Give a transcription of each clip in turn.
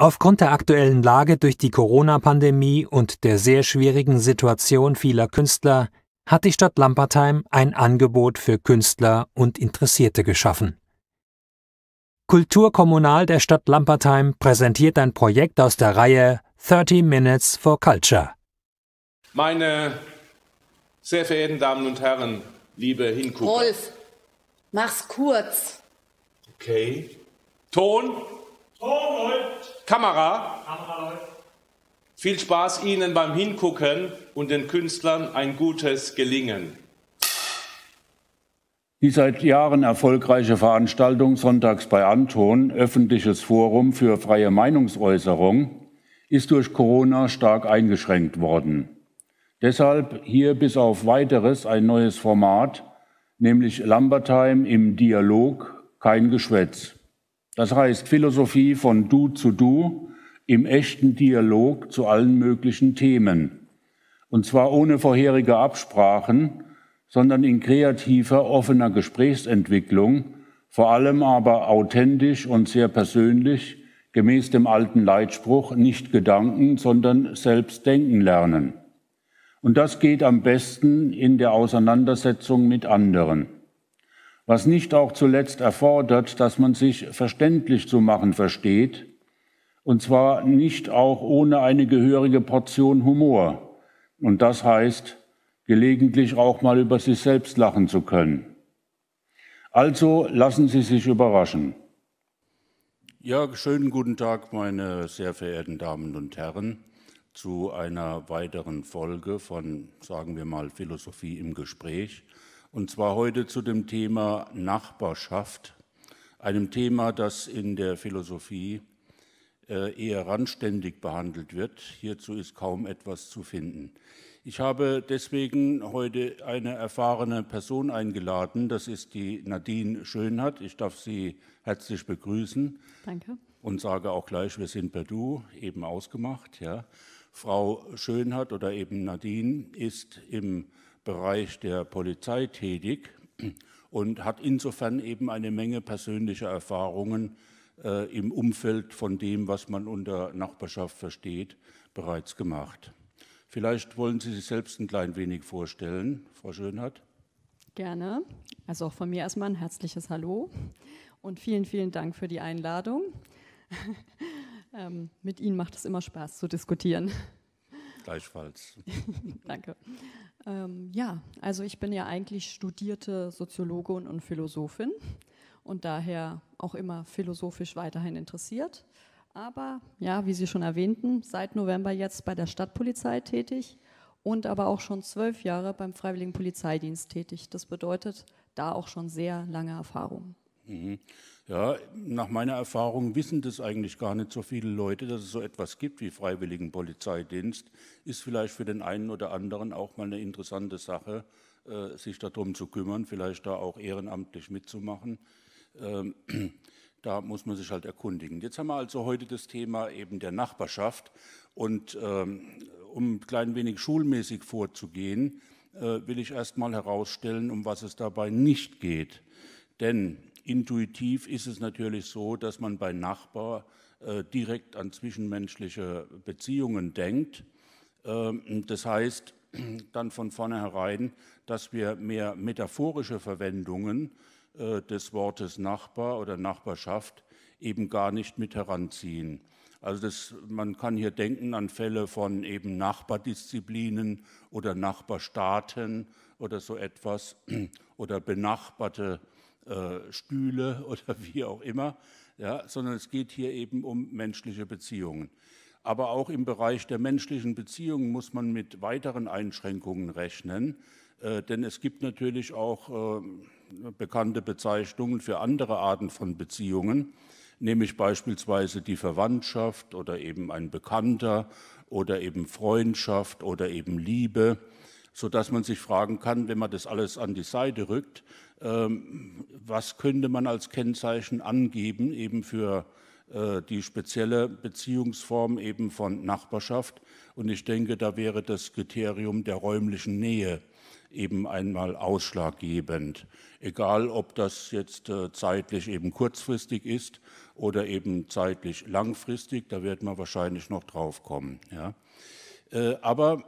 Aufgrund der aktuellen Lage durch die Corona-Pandemie und der sehr schwierigen Situation vieler Künstler hat die Stadt Lampertheim ein Angebot für Künstler und Interessierte geschaffen. Kulturkommunal der Stadt Lampertheim präsentiert ein Projekt aus der Reihe 30 Minutes for Culture. Meine sehr verehrten Damen und Herren, liebe Hingucker. Rolf, mach's kurz. Okay. Ton läuft. Kamera. Kamera läuft. Viel Spaß Ihnen beim Hingucken und den Künstlern ein gutes Gelingen. Die seit Jahren erfolgreiche Veranstaltung Sonntags bei Anton, öffentliches Forum für freie Meinungsäußerung, ist durch Corona stark eingeschränkt worden. Deshalb hier bis auf weiteres ein neues Format, nämlich Lambertheim im Dialog, kein Geschwätz. Das heißt Philosophie von Du zu Du im echten Dialog zu allen möglichen Themen. Und zwar ohne vorherige Absprachen, sondern in kreativer, offener Gesprächsentwicklung, vor allem aber authentisch und sehr persönlich, gemäß dem alten Leitspruch, nicht Gedanken, sondern selbst denken lernen. Und das geht am besten in der Auseinandersetzung mit anderen was nicht auch zuletzt erfordert, dass man sich verständlich zu machen versteht, und zwar nicht auch ohne eine gehörige Portion Humor. Und das heißt, gelegentlich auch mal über sich selbst lachen zu können. Also lassen Sie sich überraschen. Ja, schönen guten Tag, meine sehr verehrten Damen und Herren, zu einer weiteren Folge von, sagen wir mal, Philosophie im Gespräch. Und zwar heute zu dem Thema Nachbarschaft, einem Thema, das in der Philosophie äh, eher randständig behandelt wird. Hierzu ist kaum etwas zu finden. Ich habe deswegen heute eine erfahrene Person eingeladen. Das ist die Nadine Schönhardt. Ich darf Sie herzlich begrüßen. Danke. Und sage auch gleich, wir sind per Du, eben ausgemacht. Ja. Frau Schönhardt oder eben Nadine ist im Bereich der Polizei tätig und hat insofern eben eine Menge persönlicher Erfahrungen äh, im Umfeld von dem, was man unter Nachbarschaft versteht, bereits gemacht. Vielleicht wollen Sie sich selbst ein klein wenig vorstellen, Frau Schönhardt. Gerne. Also auch von mir erstmal ein herzliches Hallo und vielen, vielen Dank für die Einladung. ähm, mit Ihnen macht es immer Spaß zu diskutieren. Gleichfalls. Danke. Ähm, ja, also ich bin ja eigentlich studierte Soziologin und Philosophin und daher auch immer philosophisch weiterhin interessiert. Aber ja, wie Sie schon erwähnten, seit November jetzt bei der Stadtpolizei tätig und aber auch schon zwölf Jahre beim Freiwilligen Polizeidienst tätig. Das bedeutet, da auch schon sehr lange Erfahrung. Mhm. Ja, nach meiner Erfahrung wissen das eigentlich gar nicht so viele Leute, dass es so etwas gibt wie freiwilligen Polizeidienst. Ist vielleicht für den einen oder anderen auch mal eine interessante Sache, äh, sich darum zu kümmern, vielleicht da auch ehrenamtlich mitzumachen. Ähm, da muss man sich halt erkundigen. Jetzt haben wir also heute das Thema eben der Nachbarschaft. Und ähm, um ein klein wenig schulmäßig vorzugehen, äh, will ich erst mal herausstellen, um was es dabei nicht geht. Denn Intuitiv ist es natürlich so, dass man bei Nachbar äh, direkt an zwischenmenschliche Beziehungen denkt. Ähm, das heißt, dann von vornherein, dass wir mehr metaphorische Verwendungen äh, des Wortes Nachbar oder Nachbarschaft eben gar nicht mit heranziehen. Also das, man kann hier denken an Fälle von eben Nachbardisziplinen oder Nachbarstaaten oder so etwas oder benachbarte äh, Stühle oder wie auch immer, ja, sondern es geht hier eben um menschliche Beziehungen. Aber auch im Bereich der menschlichen Beziehungen muss man mit weiteren Einschränkungen rechnen, äh, denn es gibt natürlich auch äh, bekannte Bezeichnungen für andere Arten von Beziehungen, nämlich beispielsweise die Verwandtschaft oder eben ein Bekannter oder eben Freundschaft oder eben Liebe, sodass man sich fragen kann, wenn man das alles an die Seite rückt, ähm, was könnte man als Kennzeichen angeben, eben für äh, die spezielle Beziehungsform eben von Nachbarschaft. Und ich denke, da wäre das Kriterium der räumlichen Nähe eben einmal ausschlaggebend. Egal, ob das jetzt äh, zeitlich eben kurzfristig ist oder eben zeitlich langfristig, da wird man wahrscheinlich noch drauf kommen. Ja. Äh, aber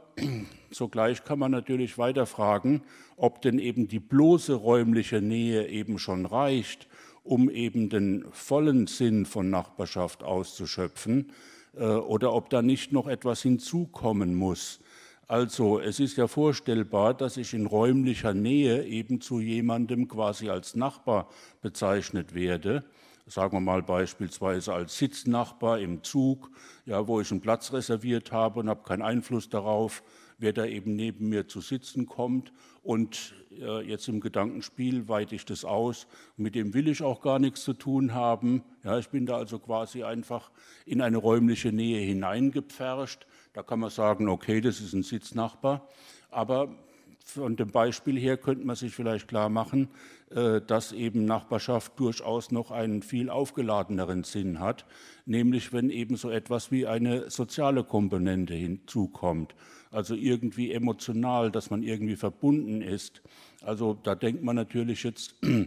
zugleich kann man natürlich weiter fragen, ob denn eben die bloße räumliche Nähe eben schon reicht, um eben den vollen Sinn von Nachbarschaft auszuschöpfen äh, oder ob da nicht noch etwas hinzukommen muss. Also es ist ja vorstellbar, dass ich in räumlicher Nähe eben zu jemandem quasi als Nachbar bezeichnet werde sagen wir mal beispielsweise als Sitznachbar im Zug, ja, wo ich einen Platz reserviert habe und habe keinen Einfluss darauf, wer da eben neben mir zu sitzen kommt. Und äh, jetzt im Gedankenspiel weite ich das aus. Mit dem will ich auch gar nichts zu tun haben. Ja, ich bin da also quasi einfach in eine räumliche Nähe hineingepfercht. Da kann man sagen, okay, das ist ein Sitznachbar. Aber von dem Beispiel her könnte man sich vielleicht klar machen, äh, dass eben Nachbarschaft durchaus noch einen viel aufgeladeneren Sinn hat, nämlich wenn eben so etwas wie eine soziale Komponente hinzukommt, also irgendwie emotional, dass man irgendwie verbunden ist. Also da denkt man natürlich jetzt, äh,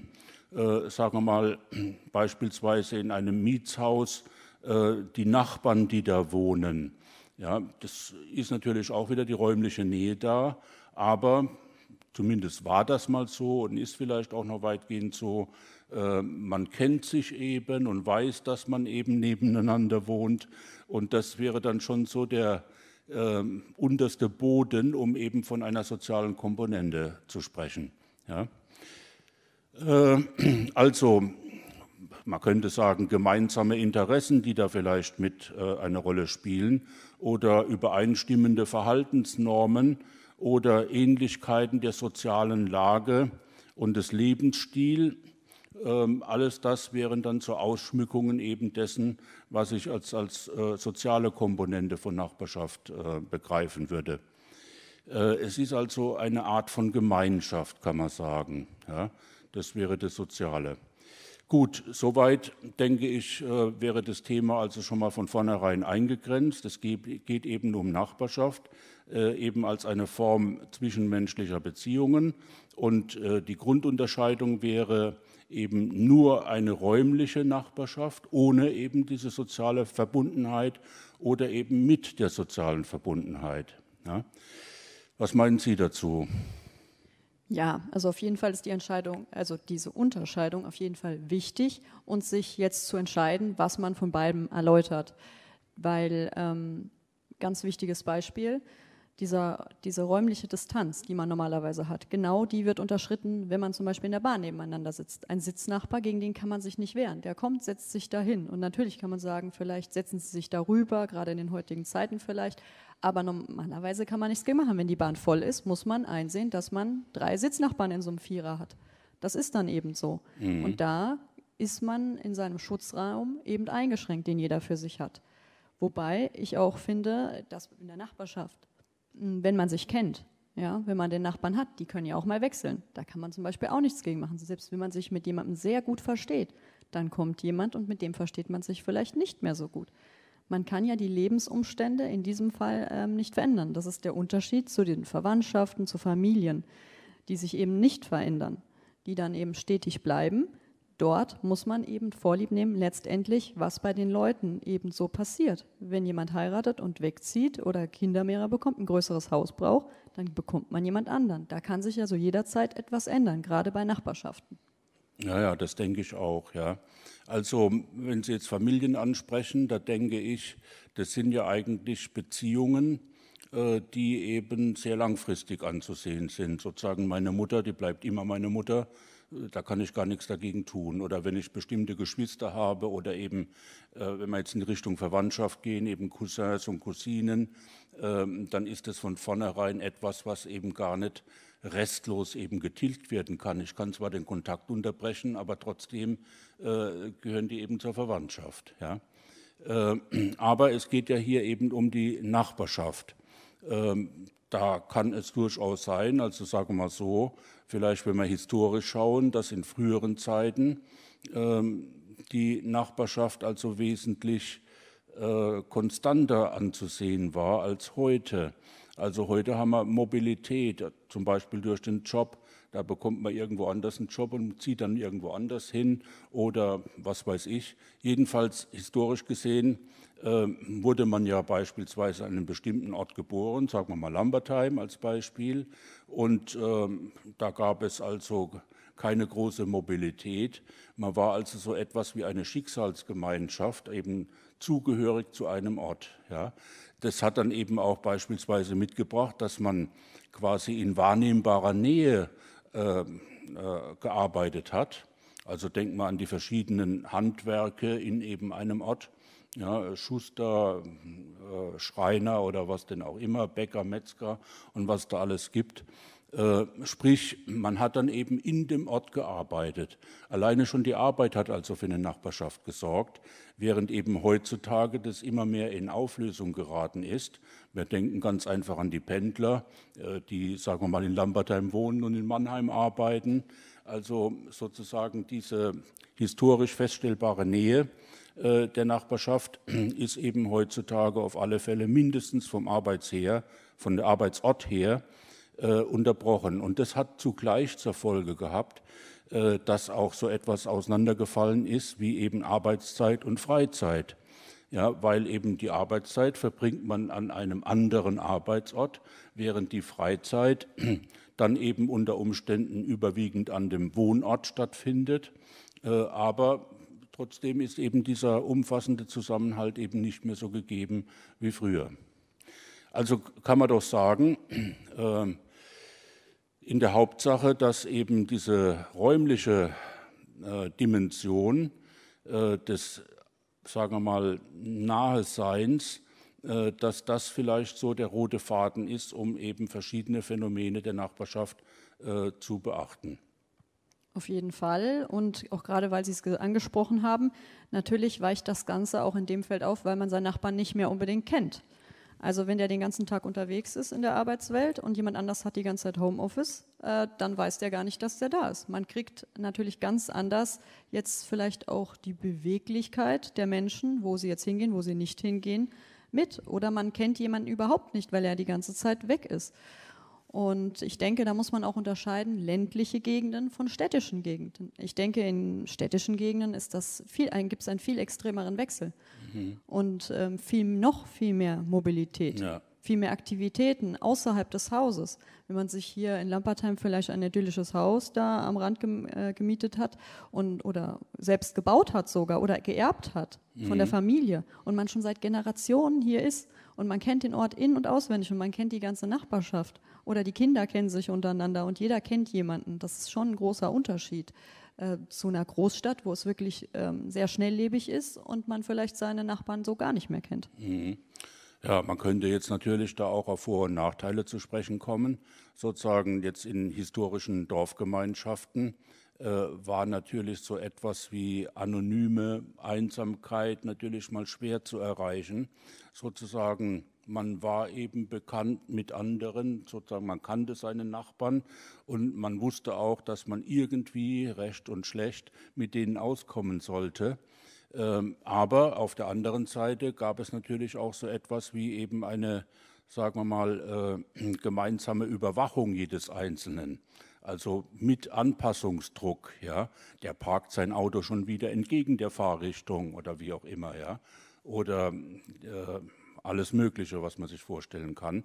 sagen wir mal, beispielsweise in einem Mietshaus, äh, die Nachbarn, die da wohnen. Ja, das ist natürlich auch wieder die räumliche Nähe da, aber zumindest war das mal so und ist vielleicht auch noch weitgehend so, äh, man kennt sich eben und weiß, dass man eben nebeneinander wohnt und das wäre dann schon so der äh, unterste Boden, um eben von einer sozialen Komponente zu sprechen. Ja? Äh, also man könnte sagen, gemeinsame Interessen, die da vielleicht mit äh, eine Rolle spielen oder übereinstimmende Verhaltensnormen, oder Ähnlichkeiten der sozialen Lage und des Lebensstils. Ähm, alles das wären dann so Ausschmückungen eben dessen, was ich als, als äh, soziale Komponente von Nachbarschaft äh, begreifen würde. Äh, es ist also eine Art von Gemeinschaft, kann man sagen. Ja? Das wäre das Soziale. Gut, soweit denke ich, wäre das Thema also schon mal von vornherein eingegrenzt. Es geht eben um Nachbarschaft. Äh, eben als eine Form zwischenmenschlicher Beziehungen. Und äh, die Grundunterscheidung wäre eben nur eine räumliche Nachbarschaft ohne eben diese soziale Verbundenheit oder eben mit der sozialen Verbundenheit. Ja. Was meinen Sie dazu? Ja, also auf jeden Fall ist die Entscheidung, also diese Unterscheidung auf jeden Fall wichtig und sich jetzt zu entscheiden, was man von beidem erläutert. Weil, ähm, ganz wichtiges Beispiel, dieser, diese räumliche Distanz, die man normalerweise hat, genau die wird unterschritten, wenn man zum Beispiel in der Bahn nebeneinander sitzt. Ein Sitznachbar, gegen den kann man sich nicht wehren. Der kommt, setzt sich dahin. Und natürlich kann man sagen, vielleicht setzen sie sich darüber, gerade in den heutigen Zeiten vielleicht. Aber normalerweise kann man nichts gegen machen. Wenn die Bahn voll ist, muss man einsehen, dass man drei Sitznachbarn in so einem Vierer hat. Das ist dann eben so. Mhm. Und da ist man in seinem Schutzraum eben eingeschränkt, den jeder für sich hat. Wobei ich auch finde, dass in der Nachbarschaft hm, wenn man sich kennt, ja, wenn man den Nachbarn hat, die können ja auch mal wechseln. Da kann man zum Beispiel auch nichts gegen machen. Selbst wenn man sich mit jemandem sehr gut versteht, dann kommt jemand und mit dem versteht man sich vielleicht nicht mehr so gut. Man kann ja die Lebensumstände in diesem Fall ähm, nicht verändern. Das ist der Unterschied zu den Verwandtschaften, zu Familien, die sich eben nicht verändern, die dann eben stetig bleiben dort muss man eben Vorlieb nehmen, letztendlich, was bei den Leuten eben so passiert. Wenn jemand heiratet und wegzieht oder Kinder mehrer bekommt, ein größeres Haus braucht, dann bekommt man jemand anderen. Da kann sich also jederzeit etwas ändern, gerade bei Nachbarschaften. Ja, ja, das denke ich auch, ja. Also, wenn Sie jetzt Familien ansprechen, da denke ich, das sind ja eigentlich Beziehungen, äh, die eben sehr langfristig anzusehen sind. Sozusagen meine Mutter, die bleibt immer meine Mutter, äh, da kann ich gar nichts dagegen tun. Oder wenn ich bestimmte Geschwister habe oder eben, äh, wenn wir jetzt in Richtung Verwandtschaft gehen, eben Cousins und Cousinen, äh, dann ist das von vornherein etwas, was eben gar nicht restlos eben getilgt werden kann. Ich kann zwar den Kontakt unterbrechen, aber trotzdem äh, gehören die eben zur Verwandtschaft. Ja? Ähm, aber es geht ja hier eben um die Nachbarschaft. Ähm, da kann es durchaus sein, also sagen wir mal so, vielleicht, wenn wir historisch schauen, dass in früheren Zeiten ähm, die Nachbarschaft also wesentlich äh, konstanter anzusehen war als heute. Also heute haben wir Mobilität, zum Beispiel durch den Job, da bekommt man irgendwo anders einen Job und zieht dann irgendwo anders hin oder was weiß ich. Jedenfalls historisch gesehen äh, wurde man ja beispielsweise an einem bestimmten Ort geboren, sagen wir mal Lambertheim als Beispiel. Und äh, da gab es also keine große Mobilität. Man war also so etwas wie eine Schicksalsgemeinschaft, eben zugehörig zu einem Ort. Ja. Das hat dann eben auch beispielsweise mitgebracht, dass man quasi in wahrnehmbarer Nähe ähm, äh, gearbeitet hat. Also denk mal an die verschiedenen Handwerke in eben einem Ort. Ja, Schuster, äh, Schreiner oder was denn auch immer, Bäcker, Metzger und was da alles gibt. Äh, sprich, man hat dann eben in dem Ort gearbeitet. Alleine schon die Arbeit hat also für eine Nachbarschaft gesorgt, während eben heutzutage das immer mehr in Auflösung geraten ist, wir denken ganz einfach an die Pendler, äh, die, sagen wir mal, in Lambertheim wohnen und in Mannheim arbeiten. Also sozusagen diese historisch feststellbare Nähe äh, der Nachbarschaft ist eben heutzutage auf alle Fälle mindestens vom Arbeitsher, von der Arbeitsort her äh, unterbrochen. Und das hat zugleich zur Folge gehabt, dass auch so etwas auseinandergefallen ist wie eben Arbeitszeit und Freizeit ja, weil eben die Arbeitszeit verbringt man an einem anderen Arbeitsort, während die Freizeit dann eben unter Umständen überwiegend an dem Wohnort stattfindet. Äh, aber trotzdem ist eben dieser umfassende Zusammenhalt eben nicht mehr so gegeben wie früher. Also kann man doch sagen, ähm, in der Hauptsache, dass eben diese räumliche äh, Dimension äh, des sagen wir mal, Naheseins, äh, dass das vielleicht so der rote Faden ist, um eben verschiedene Phänomene der Nachbarschaft äh, zu beachten. Auf jeden Fall. Und auch gerade, weil Sie es angesprochen haben, natürlich weicht das Ganze auch in dem Feld auf, weil man seinen Nachbarn nicht mehr unbedingt kennt. Also wenn der den ganzen Tag unterwegs ist in der Arbeitswelt und jemand anders hat die ganze Zeit Homeoffice, äh, dann weiß der gar nicht, dass der da ist. Man kriegt natürlich ganz anders jetzt vielleicht auch die Beweglichkeit der Menschen, wo sie jetzt hingehen, wo sie nicht hingehen, mit. Oder man kennt jemanden überhaupt nicht, weil er die ganze Zeit weg ist. Und ich denke, da muss man auch unterscheiden ländliche Gegenden von städtischen Gegenden. Ich denke, in städtischen Gegenden ist das viel, gibt es einen viel extremeren Wechsel mhm. und ähm, viel, noch viel mehr Mobilität, ja. viel mehr Aktivitäten außerhalb des Hauses. Wenn man sich hier in Lampertheim vielleicht ein idyllisches Haus da am Rand äh, gemietet hat und, oder selbst gebaut hat sogar oder geerbt hat mhm. von der mhm. Familie und man schon seit Generationen hier ist und man kennt den Ort in und auswendig und man kennt die ganze Nachbarschaft oder die Kinder kennen sich untereinander und jeder kennt jemanden. Das ist schon ein großer Unterschied äh, zu einer Großstadt, wo es wirklich ähm, sehr schnelllebig ist und man vielleicht seine Nachbarn so gar nicht mehr kennt. Mhm. Ja, man könnte jetzt natürlich da auch auf Vor- und Nachteile zu sprechen kommen. Sozusagen jetzt in historischen Dorfgemeinschaften äh, war natürlich so etwas wie anonyme Einsamkeit natürlich mal schwer zu erreichen. Sozusagen man war eben bekannt mit anderen, sozusagen man kannte seine Nachbarn und man wusste auch, dass man irgendwie recht und schlecht mit denen auskommen sollte. Ähm, aber auf der anderen Seite gab es natürlich auch so etwas wie eben eine, sagen wir mal, äh, gemeinsame Überwachung jedes Einzelnen also mit Anpassungsdruck, ja, der parkt sein Auto schon wieder entgegen der Fahrrichtung oder wie auch immer, ja, oder äh, alles Mögliche, was man sich vorstellen kann.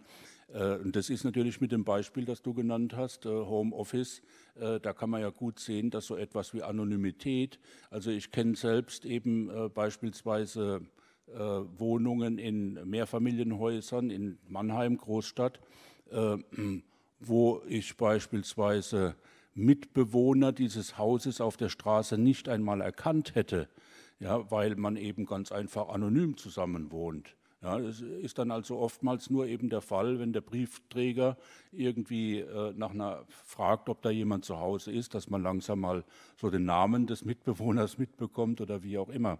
Äh, und das ist natürlich mit dem Beispiel, das du genannt hast, äh, Homeoffice, äh, da kann man ja gut sehen, dass so etwas wie Anonymität, also ich kenne selbst eben beispielsweise Wohnungen in Mehrfamilienhäusern in Mannheim, Großstadt, wo ich beispielsweise Mitbewohner dieses Hauses auf der Straße nicht einmal erkannt hätte, ja, weil man eben ganz einfach anonym zusammen wohnt. Ja, das ist dann also oftmals nur eben der Fall, wenn der Briefträger irgendwie äh, nach einer fragt, ob da jemand zu Hause ist, dass man langsam mal so den Namen des Mitbewohners mitbekommt oder wie auch immer.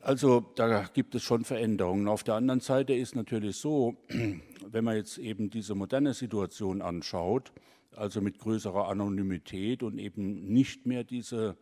Also da gibt es schon Veränderungen. Auf der anderen Seite ist natürlich so, wenn man jetzt eben diese moderne Situation anschaut, also mit größerer Anonymität und eben nicht mehr diese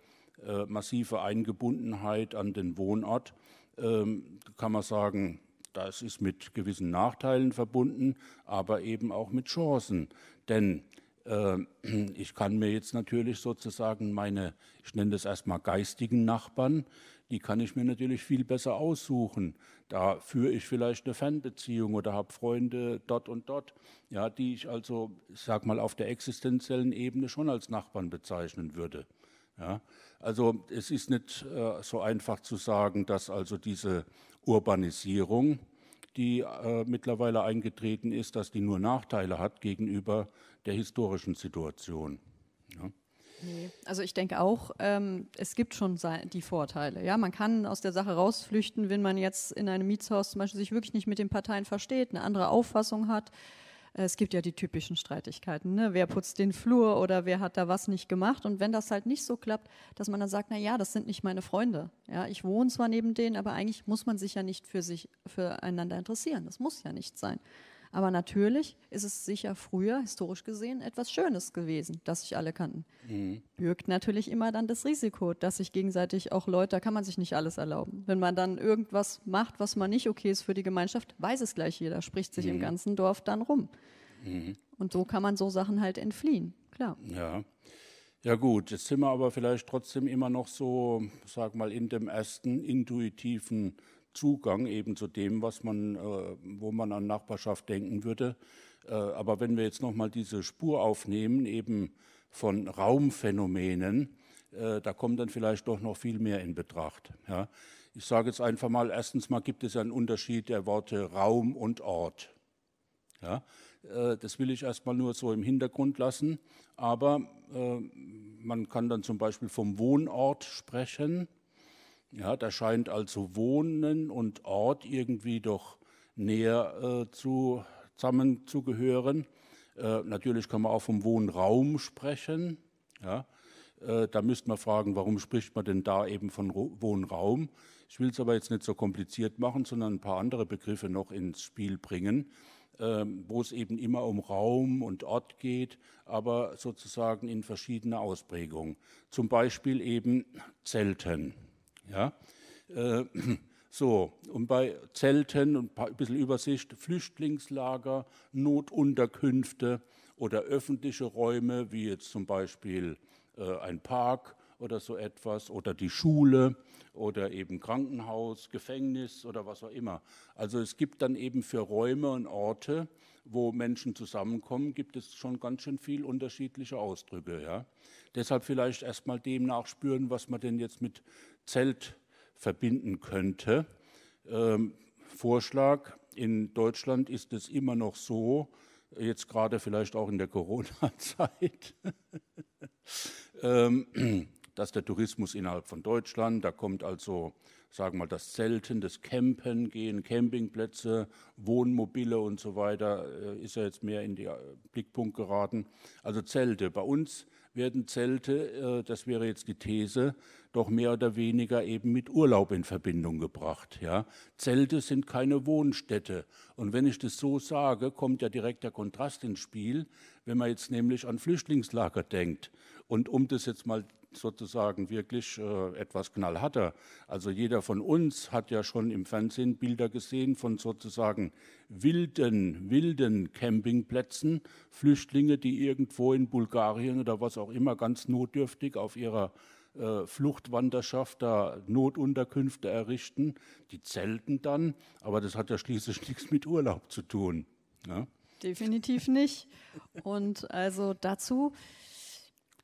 äh, massive Eingebundenheit an den Wohnort, ähm, kann man sagen, das ist mit gewissen Nachteilen verbunden, aber eben auch mit Chancen. Denn äh, ich kann mir jetzt natürlich sozusagen meine, ich nenne das erstmal geistigen Nachbarn, die kann ich mir natürlich viel besser aussuchen. Da führe ich vielleicht eine Fernbeziehung oder habe Freunde dort und dort, ja, die ich also, ich sag mal, auf der existenziellen Ebene schon als Nachbarn bezeichnen würde. Ja? Also es ist nicht äh, so einfach zu sagen, dass also diese Urbanisierung, die äh, mittlerweile eingetreten ist, dass die nur Nachteile hat gegenüber der historischen Situation. Ja? Nee. Also ich denke auch, ähm, es gibt schon die Vorteile. Ja, man kann aus der Sache rausflüchten, wenn man jetzt in einem Mietshaus zum Beispiel sich wirklich nicht mit den Parteien versteht, eine andere Auffassung hat, es gibt ja die typischen Streitigkeiten, ne? wer putzt den Flur oder wer hat da was nicht gemacht. Und wenn das halt nicht so klappt, dass man dann sagt, na ja, das sind nicht meine Freunde. Ja, ich wohne zwar neben denen, aber eigentlich muss man sich ja nicht für sich füreinander interessieren. Das muss ja nicht sein. Aber natürlich ist es sicher früher, historisch gesehen, etwas Schönes gewesen, dass sich alle kannten. Mhm. Birgt natürlich immer dann das Risiko, dass sich gegenseitig auch Leute, da kann man sich nicht alles erlauben. Wenn man dann irgendwas macht, was man nicht okay ist für die Gemeinschaft, weiß es gleich jeder, spricht sich mhm. im ganzen Dorf dann rum. Mhm. Und so kann man so Sachen halt entfliehen, klar. Ja. Ja gut, jetzt sind wir aber vielleicht trotzdem immer noch so, sag mal, in dem ersten intuitiven Zugang eben zu dem, was man, äh, wo man an Nachbarschaft denken würde. Äh, aber wenn wir jetzt nochmal diese Spur aufnehmen, eben von Raumphänomenen, äh, da kommt dann vielleicht doch noch viel mehr in Betracht. Ja? Ich sage jetzt einfach mal, erstens mal gibt es einen Unterschied der Worte Raum und Ort. Ja? das will ich erstmal nur so im Hintergrund lassen, aber man kann dann zum Beispiel vom Wohnort sprechen ja, da scheint also Wohnen und Ort irgendwie doch näher äh, zu, zusammenzugehören. Äh, natürlich kann man auch vom Wohnraum sprechen. Ja. Äh, da müsste man fragen, warum spricht man denn da eben von Ro Wohnraum? Ich will es aber jetzt nicht so kompliziert machen, sondern ein paar andere Begriffe noch ins Spiel bringen, ähm, wo es eben immer um Raum und Ort geht, aber sozusagen in verschiedener Ausprägung. Zum Beispiel eben Zelten. Ja? Äh, so, und bei Zelten und ein bisschen Übersicht, Flüchtlingslager, Notunterkünfte oder öffentliche Räume, wie jetzt zum Beispiel äh, ein Park oder so etwas oder die Schule oder eben Krankenhaus, Gefängnis oder was auch immer. Also es gibt dann eben für Räume und Orte, wo Menschen zusammenkommen, gibt es schon ganz schön viel unterschiedliche Ausdrücke. Ja? Deshalb vielleicht erstmal dem nachspüren, was man denn jetzt mit Zelt verbinden könnte. Ähm, Vorschlag, in Deutschland ist es immer noch so, jetzt gerade vielleicht auch in der Corona-Zeit, ähm, dass der Tourismus innerhalb von Deutschland, da kommt also, sagen wir mal, das Zelten, das Campen gehen, Campingplätze, Wohnmobile und so weiter, äh, ist ja jetzt mehr in den äh, Blickpunkt geraten. Also Zelte. Bei uns werden Zelte, äh, das wäre jetzt die These, doch mehr oder weniger eben mit Urlaub in Verbindung gebracht. Ja? Zelte sind keine Wohnstätte. Und wenn ich das so sage, kommt ja direkt der Kontrast ins Spiel, wenn man jetzt nämlich an Flüchtlingslager denkt. Und um das jetzt mal sozusagen wirklich äh, etwas knallharter. Also jeder von uns hat ja schon im Fernsehen Bilder gesehen von sozusagen wilden, wilden Campingplätzen, Flüchtlinge, die irgendwo in Bulgarien oder was auch immer ganz notdürftig auf ihrer äh, Fluchtwanderschaft da Notunterkünfte errichten, die zelten dann, aber das hat ja schließlich nichts mit Urlaub zu tun. Ne? Definitiv nicht. Und also dazu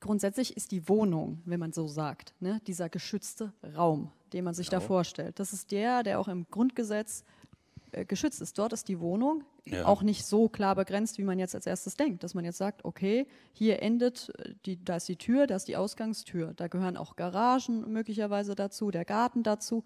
grundsätzlich ist die Wohnung, wenn man so sagt, ne, dieser geschützte Raum, den man sich genau. da vorstellt. Das ist der, der auch im Grundgesetz äh, geschützt ist. Dort ist die Wohnung ja. auch nicht so klar begrenzt, wie man jetzt als erstes denkt, dass man jetzt sagt, okay, hier endet, äh, die, da ist die Tür, da ist die Ausgangstür, da gehören auch Garagen möglicherweise dazu, der Garten dazu.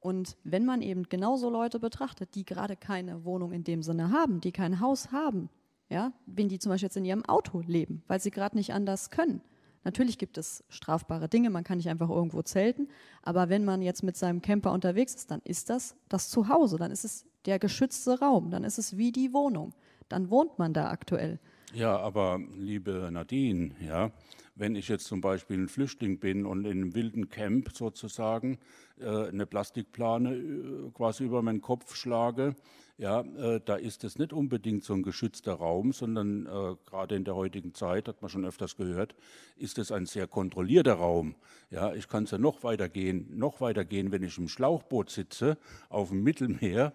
Und wenn man eben genauso Leute betrachtet, die gerade keine Wohnung in dem Sinne haben, die kein Haus haben, ja, wenn die zum Beispiel jetzt in ihrem Auto leben, weil sie gerade nicht anders können. Natürlich gibt es strafbare Dinge, man kann nicht einfach irgendwo zelten, aber wenn man jetzt mit seinem Camper unterwegs ist, dann ist das das Zuhause, dann ist es der geschützte Raum, dann ist es wie die Wohnung, dann wohnt man da aktuell. Ja, aber liebe Nadine, ja, wenn ich jetzt zum Beispiel ein Flüchtling bin und in einem wilden Camp sozusagen äh, eine Plastikplane äh, quasi über meinen Kopf schlage, ja, äh, da ist es nicht unbedingt so ein geschützter Raum, sondern äh, gerade in der heutigen Zeit, hat man schon öfters gehört, ist es ein sehr kontrollierter Raum. Ja, ich kann es ja noch weiter gehen, noch weiter gehen, wenn ich im Schlauchboot sitze auf dem Mittelmeer.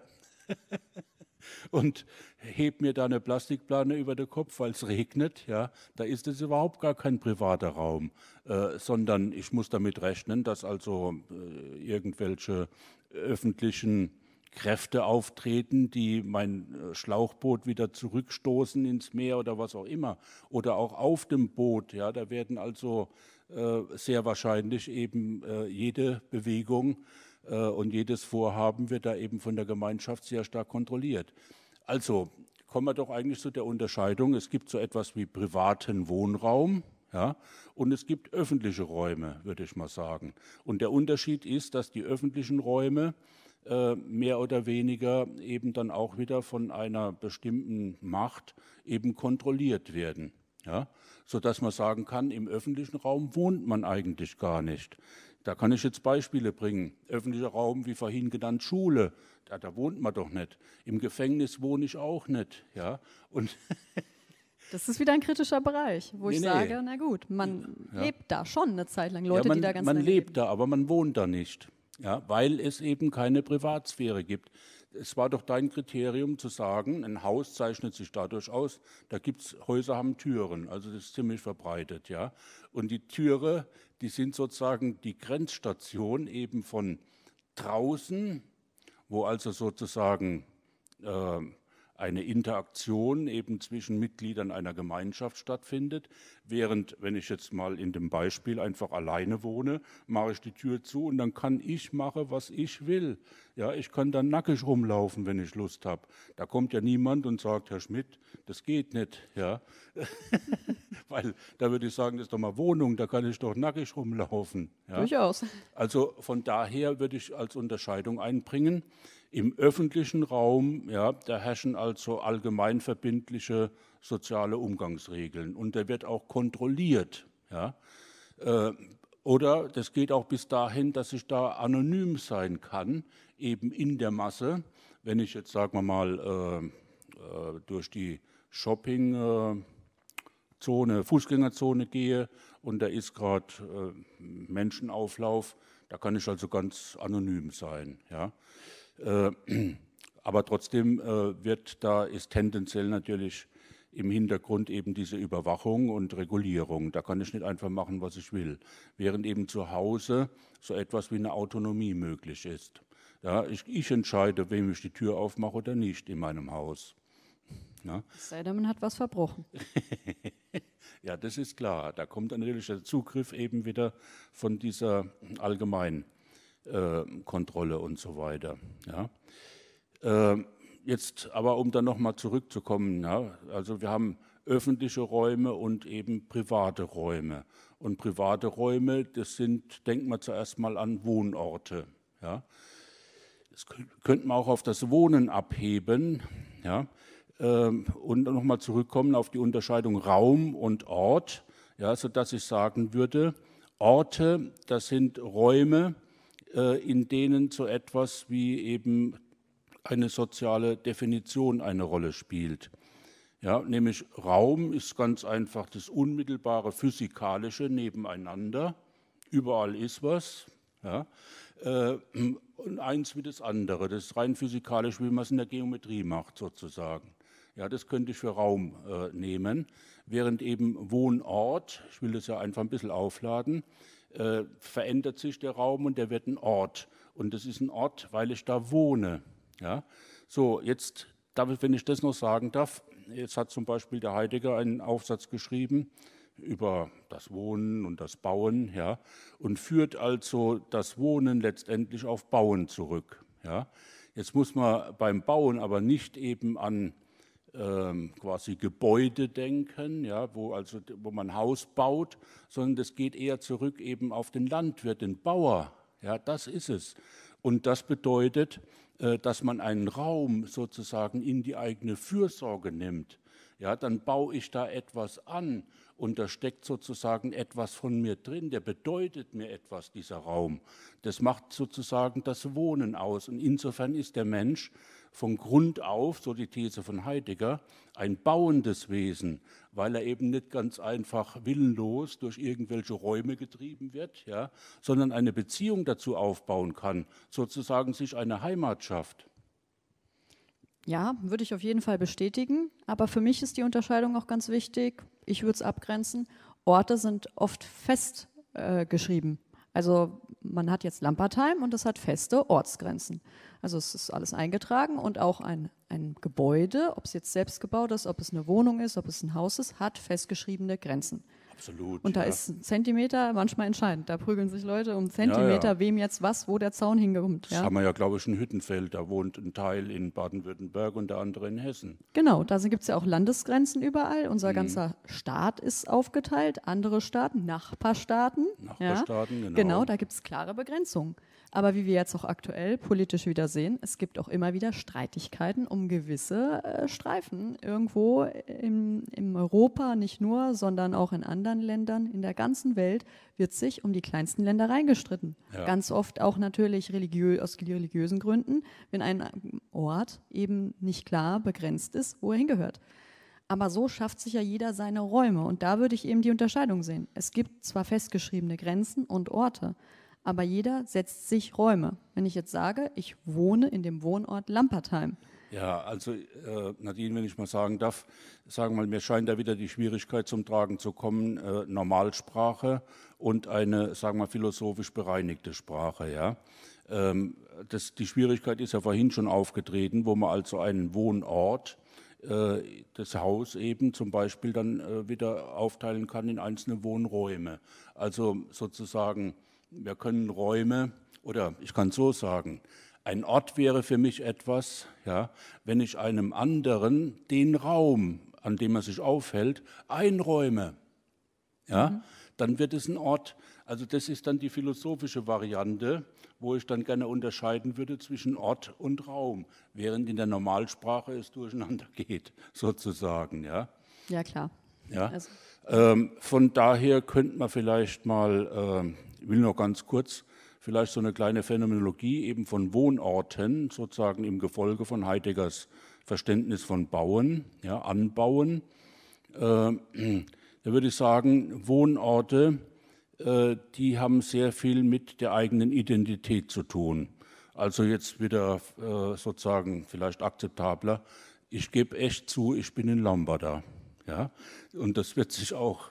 und heb mir da eine Plastikplane über den Kopf, weil es regnet, ja, da ist es überhaupt gar kein privater Raum, äh, sondern ich muss damit rechnen, dass also äh, irgendwelche öffentlichen Kräfte auftreten, die mein äh, Schlauchboot wieder zurückstoßen ins Meer oder was auch immer. Oder auch auf dem Boot. Ja, da werden also äh, sehr wahrscheinlich eben äh, jede Bewegung äh, und jedes Vorhaben wird da eben von der Gemeinschaft sehr stark kontrolliert. Also kommen wir doch eigentlich zu der Unterscheidung. Es gibt so etwas wie privaten Wohnraum, ja, und es gibt öffentliche Räume, würde ich mal sagen. Und der Unterschied ist, dass die öffentlichen Räume äh, mehr oder weniger eben dann auch wieder von einer bestimmten Macht eben kontrolliert werden. Ja? Sodass man sagen kann, im öffentlichen Raum wohnt man eigentlich gar nicht. Da kann ich jetzt Beispiele bringen. Öffentlicher Raum, wie vorhin genannt, Schule. Da, da wohnt man doch nicht. Im Gefängnis wohne ich auch nicht. Ja? Und Das ist wieder ein kritischer Bereich, wo nee, ich nee. sage, na gut, man ja. lebt da schon eine Zeit lang. Leute, ja, man, die da ganz Man lebt leben. da, aber man wohnt da nicht ja, weil es eben keine Privatsphäre gibt. Es war doch dein Kriterium zu sagen, ein Haus zeichnet sich dadurch aus, da gibt es Häuser haben Türen, also das ist ziemlich verbreitet. Ja? Und die Türe, die sind sozusagen die Grenzstation eben von draußen, wo also sozusagen äh, eine Interaktion eben zwischen Mitgliedern einer Gemeinschaft stattfindet. Während, wenn ich jetzt mal in dem Beispiel einfach alleine wohne, mache ich die Tür zu und dann kann ich machen, was ich will. Ja, ich kann dann nackig rumlaufen, wenn ich Lust habe. Da kommt ja niemand und sagt, Herr Schmidt, das geht nicht. Ja, weil da würde ich sagen, das ist doch mal Wohnung, da kann ich doch nackig rumlaufen. Ja? Durchaus. Also von daher würde ich als Unterscheidung einbringen, im öffentlichen Raum, ja, da herrschen also allgemeinverbindliche soziale Umgangsregeln und der wird auch kontrolliert. Ja. Äh, oder das geht auch bis dahin, dass ich da anonym sein kann, eben in der Masse. Wenn ich jetzt, sagen wir mal, äh, äh, durch die Shoppingzone, Fußgängerzone gehe und da ist gerade äh, Menschenauflauf, da kann ich also ganz anonym sein. Ja? Äh, aber trotzdem äh, wird da ist tendenziell natürlich im Hintergrund eben diese Überwachung und Regulierung. Da kann ich nicht einfach machen, was ich will. Während eben zu Hause so etwas wie eine Autonomie möglich ist. Ja, ich, ich entscheide, wem ich die Tür aufmache oder nicht in meinem Haus. Ja. Es sei denn, man hat was verbrochen. ja, das ist klar. Da kommt natürlich der Zugriff eben wieder von dieser allgemeinen Kontrolle und so weiter. Ja. Ähm, jetzt aber, um dann nochmal zurückzukommen, ja, also wir haben öffentliche Räume und eben private Räume. Und private Räume, das sind, denken wir zuerst mal an Wohnorte. Ja. Das könnte man auch auf das Wohnen abheben. Ja. Ähm, und nochmal zurückkommen auf die Unterscheidung Raum und Ort, ja, sodass ich sagen würde, Orte, das sind Räume, äh, in denen so etwas wie eben eine soziale Definition eine Rolle spielt. Ja, nämlich Raum ist ganz einfach das unmittelbare physikalische Nebeneinander. Überall ist was. Ja. Äh, und eins wie das andere. Das ist rein physikalisch, wie man es in der Geometrie macht, sozusagen. Ja, das könnte ich für Raum äh, nehmen. Während eben Wohnort, ich will das ja einfach ein bisschen aufladen, äh, verändert sich der Raum und der wird ein Ort. Und das ist ein Ort, weil ich da wohne. Ja? So, jetzt, David, wenn ich das noch sagen darf, jetzt hat zum Beispiel der Heidegger einen Aufsatz geschrieben über das Wohnen und das Bauen, ja, und führt also das Wohnen letztendlich auf Bauen zurück. Ja. Jetzt muss man beim Bauen aber nicht eben an ähm, quasi Gebäudedenken, ja, wo, also, wo man Haus baut, sondern das geht eher zurück eben auf den Landwirt, den Bauer. Ja, das ist es. Und das bedeutet, äh, dass man einen Raum sozusagen in die eigene Fürsorge nimmt. Ja, dann baue ich da etwas an und da steckt sozusagen etwas von mir drin, der bedeutet mir etwas, dieser Raum. Das macht sozusagen das Wohnen aus. Und insofern ist der Mensch von Grund auf, so die These von Heidegger, ein bauendes Wesen, weil er eben nicht ganz einfach willenlos durch irgendwelche Räume getrieben wird, ja, sondern eine Beziehung dazu aufbauen kann, sozusagen sich eine Heimat schafft. Ja, würde ich auf jeden Fall bestätigen. Aber für mich ist die Unterscheidung auch ganz wichtig. Ich würde es abgrenzen. Orte sind oft festgeschrieben. Äh, also man hat jetzt Lampertheim und es hat feste Ortsgrenzen. Also es ist alles eingetragen und auch ein, ein Gebäude, ob es jetzt selbst gebaut ist, ob es eine Wohnung ist, ob es ein Haus ist, hat festgeschriebene Grenzen. Absolut. Und da ja. ist ein Zentimeter manchmal entscheidend. Da prügeln sich Leute um Zentimeter, ja, ja. wem jetzt was, wo der Zaun hingekommt. Das haben wir ja, glaube ich, in Hüttenfeld. Da wohnt ein Teil in Baden-Württemberg und der andere in Hessen. Genau, da gibt es ja auch Landesgrenzen überall. Unser mhm. ganzer Staat ist aufgeteilt, andere Staaten, Nachbarstaaten. Nachbarstaaten, genau. Genau, da gibt es klare Begrenzungen. Aber wie wir jetzt auch aktuell politisch wieder sehen, es gibt auch immer wieder Streitigkeiten um gewisse äh, Streifen irgendwo im, im Europa, nicht nur, sondern auch in anderen Ländern, in der ganzen Welt wird sich um die kleinsten Länder reingestritten. Ja. Ganz oft auch natürlich religiö aus religiösen Gründen, wenn ein Ort eben nicht klar begrenzt ist, wo er hingehört. Aber so schafft sich ja jeder seine Räume. Und da würde ich eben die Unterscheidung sehen. Es gibt zwar festgeschriebene Grenzen und Orte, aber jeder setzt sich Räume. Wenn ich jetzt sage, ich wohne in dem Wohnort Lampertheim. Ja, also äh, Nadine, wenn ich mal sagen darf, sagen mal, mir scheint da wieder die Schwierigkeit zum Tragen zu kommen, äh, Normalsprache und eine, sagen wir, philosophisch bereinigte Sprache, ja. Ähm, das, die Schwierigkeit ist ja vorhin schon aufgetreten, wo man also einen Wohnort äh, das Haus eben zum Beispiel dann äh, wieder aufteilen kann in einzelne Wohnräume. Also sozusagen wir können Räume, oder ich kann so sagen, ein Ort wäre für mich etwas, ja, wenn ich einem anderen den Raum, an dem er sich aufhält, einräume. Ja, mhm. dann wird es ein Ort. Also das ist dann die philosophische Variante, wo ich dann gerne unterscheiden würde zwischen Ort und Raum, während in der Normalsprache es durcheinander geht, sozusagen. Ja, ja klar. Ja. Also. Ähm, von daher könnte man vielleicht mal ähm, ich will noch ganz kurz vielleicht so eine kleine Phänomenologie eben von Wohnorten, sozusagen im Gefolge von Heideggers Verständnis von Bauen, ja, Anbauen. Äh, da würde ich sagen, Wohnorte, äh, die haben sehr viel mit der eigenen Identität zu tun. Also jetzt wieder äh, sozusagen vielleicht akzeptabler. Ich gebe echt zu, ich bin in Lombarda. Ja? Und das wird sich auch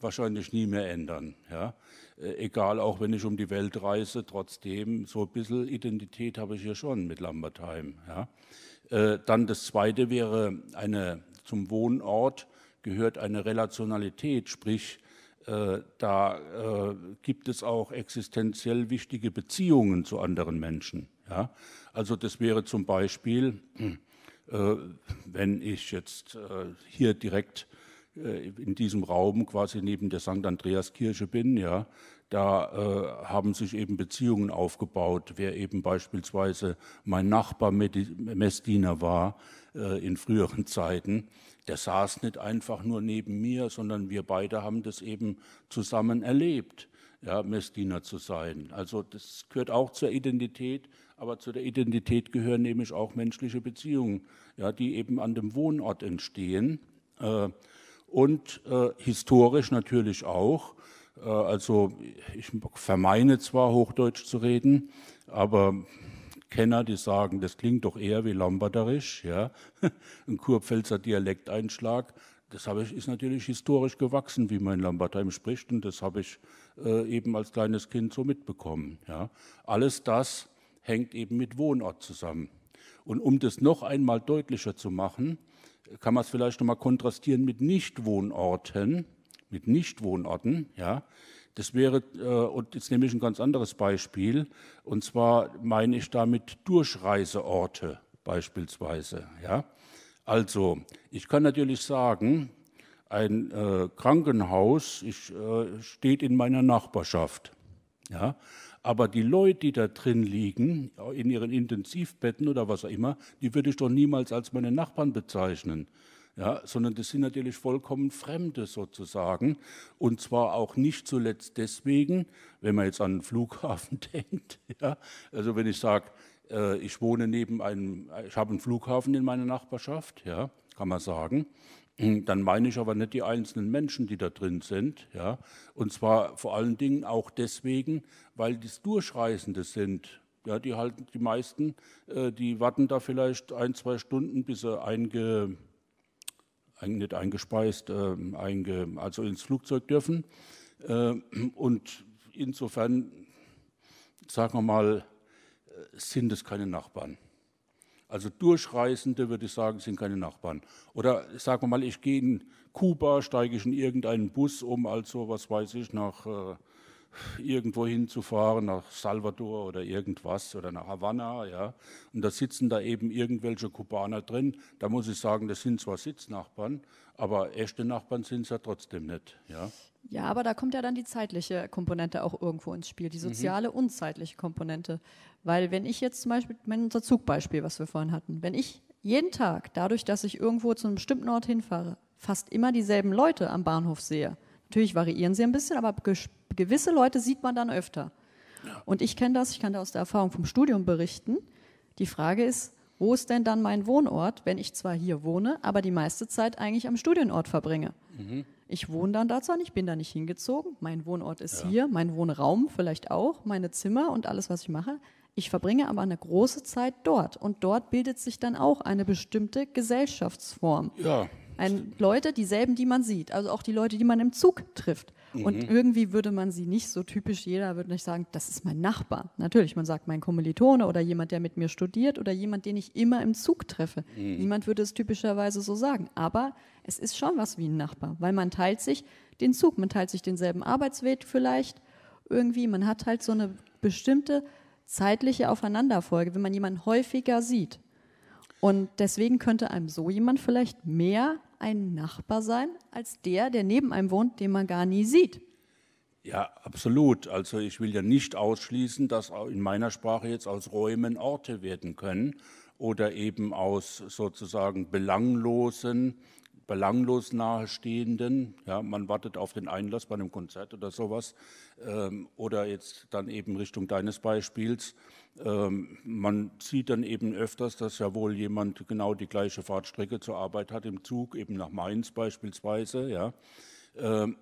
wahrscheinlich nie mehr ändern. Ja? Äh, egal auch wenn ich um die Welt reise, trotzdem so ein bisschen Identität habe ich hier schon mit Lambertheim. Ja. Äh, dann das Zweite wäre, eine, zum Wohnort gehört eine Relationalität, sprich äh, da gibt es auch existenziell wichtige Beziehungen zu anderen Menschen. Ja. Also das wäre zum Beispiel, wenn ich jetzt hier direkt äh, in diesem Raum quasi neben der St. Andreaskirche bin, ja, da äh, haben sich eben Beziehungen aufgebaut, wer eben beispielsweise mein Nachbar Messdiener war äh, in früheren Zeiten, der saß nicht einfach nur neben mir, sondern wir beide haben das eben zusammen erlebt, ja, Messdiener zu sein. Also das gehört auch zur Identität, aber zu der Identität gehören nämlich auch menschliche Beziehungen, ja, die eben an dem Wohnort entstehen. Äh, und äh, historisch natürlich auch. Äh, also ich vermeine zwar Hochdeutsch zu reden, aber Kenner, die sagen, das klingt doch eher wie Lamberterisch, ja, ein Kurpfälzer Dialekteinschlag. Das habe ich, ist natürlich historisch gewachsen, wie man in Lambertheim spricht, und das habe ich äh, eben als kleines Kind so mitbekommen. Ja. Alles das hängt eben mit Wohnort zusammen. Und um das noch einmal deutlicher zu machen, kann man es vielleicht nochmal kontrastieren mit Nichtwohnorten, mit Nichtwohnorten, ja. Das wäre, äh, und jetzt nehme ich ein ganz anderes Beispiel, und zwar meine ich damit Durchreiseorte beispielsweise, ja. Also, ich kann natürlich sagen, ein äh, Krankenhaus ich, äh, steht in meiner Nachbarschaft, ja. Aber die Leute, die da drin liegen, in ihren Intensivbetten oder was auch immer, die würde ich doch niemals als meine Nachbarn bezeichnen. Ja, sondern das sind natürlich vollkommen Fremde sozusagen. Und zwar auch nicht zuletzt deswegen, wenn man jetzt an einen Flughafen denkt. Ja, also wenn ich sage, äh, ich wohne neben einem, ich habe einen Flughafen in meiner Nachbarschaft, ja, kann man sagen. Hm, dann meine ich aber nicht die einzelnen Menschen, die da drin sind. Ja? Und zwar vor allen Dingen auch deswegen, weil das Durchreisende sind. Ja, die halten die meisten, äh, die warten da vielleicht ein, zwei Stunden, bis sie einge, ein, nicht eingespeist, äh, einge, also ins Flugzeug dürfen. Äh, und insofern, sagen wir mal, äh, sind es keine Nachbarn. Also Durchreisende, würde ich sagen, sind keine Nachbarn. Oder sagen wir mal, ich gehe in Kuba, steige ich in irgendeinen Bus um, also was weiß ich, nach äh, irgendwo hinzufahren, nach Salvador oder irgendwas oder nach Havanna. Ja. Und da sitzen da eben irgendwelche Kubaner drin. Da muss ich sagen, das sind zwar Sitznachbarn, aber echte Nachbarn sind es ja trotzdem nicht. Ja. ja, aber da kommt ja dann die zeitliche Komponente auch irgendwo ins Spiel, die mhm. soziale mhm. und zeitliche Komponente. Weil wenn ich jetzt zum Beispiel, mein Zugbeispiel, was wir vorhin hatten, wenn ich jeden Tag, dadurch, dass ich irgendwo zu einem bestimmten Ort hinfahre, fast immer dieselben Leute am Bahnhof sehe, Natürlich variieren sie ein bisschen, aber gewisse Leute sieht man dann öfter. Und ich kenne das, ich kann da aus der Erfahrung vom Studium berichten. Die Frage ist, wo ist denn dann mein Wohnort, wenn ich zwar hier wohne, aber die meiste Zeit eigentlich am Studienort verbringe? Mhm. Ich wohne dann da zwar nicht, bin da nicht hingezogen, mein Wohnort ist ja. hier, mein Wohnraum vielleicht auch, meine Zimmer und alles, was ich mache. Ich verbringe aber eine große Zeit dort und dort bildet sich dann auch eine bestimmte Gesellschaftsform. Ja. Ein, Leute, dieselben, die man sieht. Also auch die Leute, die man im Zug trifft. Mhm. Und irgendwie würde man sie nicht so typisch, jeder würde nicht sagen, das ist mein Nachbar. Natürlich, man sagt mein Kommilitone oder jemand, der mit mir studiert oder jemand, den ich immer im Zug treffe. Mhm. Niemand würde es typischerweise so sagen. Aber es ist schon was wie ein Nachbar, weil man teilt sich den Zug, man teilt sich denselben Arbeitsweg vielleicht. Irgendwie, man hat halt so eine bestimmte zeitliche Aufeinanderfolge, wenn man jemanden häufiger sieht. Und deswegen könnte einem so jemand vielleicht mehr ein Nachbar sein als der, der neben einem wohnt, den man gar nie sieht. Ja, absolut. Also ich will ja nicht ausschließen, dass in meiner Sprache jetzt aus Räumen Orte werden können oder eben aus sozusagen belanglosen belanglos nahestehenden, ja, man wartet auf den Einlass bei einem Konzert oder sowas, ähm, oder jetzt dann eben Richtung deines Beispiels, ähm, man sieht dann eben öfters, dass ja wohl jemand genau die gleiche Fahrtstrecke zur Arbeit hat im Zug, eben nach Mainz beispielsweise, ja. Ähm,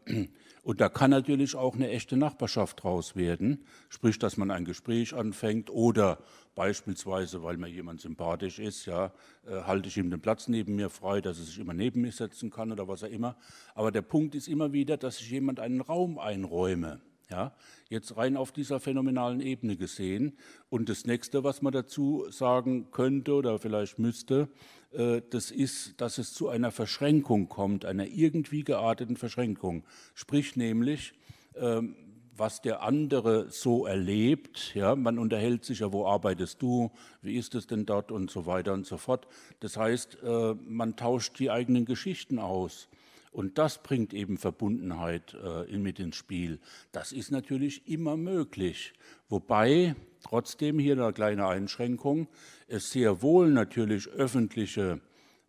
und da kann natürlich auch eine echte Nachbarschaft draus werden, sprich, dass man ein Gespräch anfängt oder beispielsweise, weil mir jemand sympathisch ist, ja, äh, halte ich ihm den Platz neben mir frei, dass er sich immer neben mich setzen kann oder was auch immer. Aber der Punkt ist immer wieder, dass ich jemand einen Raum einräume. Ja, jetzt rein auf dieser phänomenalen Ebene gesehen. Und das nächste, was man dazu sagen könnte oder vielleicht müsste, äh, das ist, dass es zu einer Verschränkung kommt, einer irgendwie gearteten Verschränkung. Sprich nämlich, ähm, was der andere so erlebt. Ja, man unterhält sich ja, wo arbeitest du, wie ist es denn dort und so weiter und so fort. Das heißt, äh, man tauscht die eigenen Geschichten aus. Und das bringt eben Verbundenheit äh, mit ins Spiel. Das ist natürlich immer möglich. Wobei Trotzdem hier eine kleine Einschränkung. Es sehr wohl natürlich öffentliche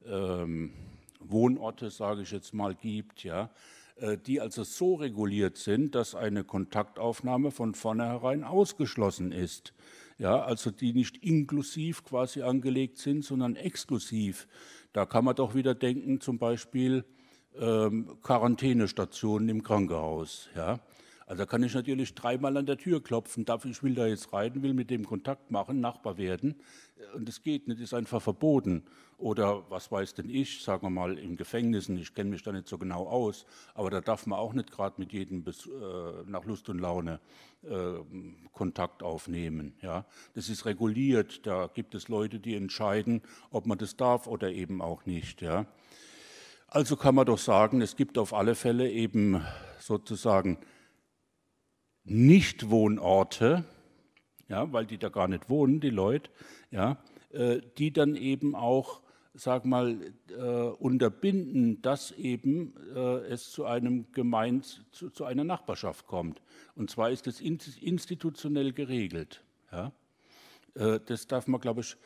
ähm, Wohnorte, sage ich jetzt mal, gibt, ja, äh, die also so reguliert sind, dass eine Kontaktaufnahme von vornherein ausgeschlossen ist. Ja, also die nicht inklusiv quasi angelegt sind, sondern exklusiv. Da kann man doch wieder denken, zum Beispiel ähm, Quarantänestationen im Krankenhaus. Ja. Also da kann ich natürlich dreimal an der Tür klopfen, darf, ich will da jetzt reiten, will mit dem Kontakt machen, Nachbar werden. Und es geht nicht, ist einfach verboten. Oder was weiß denn ich, sagen wir mal, in Gefängnissen, ich kenne mich da nicht so genau aus, aber da darf man auch nicht gerade mit jedem bis, äh, nach Lust und Laune äh, Kontakt aufnehmen. Ja? Das ist reguliert, da gibt es Leute, die entscheiden, ob man das darf oder eben auch nicht. Ja? Also kann man doch sagen, es gibt auf alle Fälle eben sozusagen Nichtwohnorte, ja, weil die da gar nicht wohnen, die Leute, ja, äh, die dann eben auch, sag mal, äh, unterbinden, dass eben äh, es zu einem Gemeins, zu, zu einer Nachbarschaft kommt. Und zwar ist es institutionell geregelt. Ja. das darf man, glaube ich,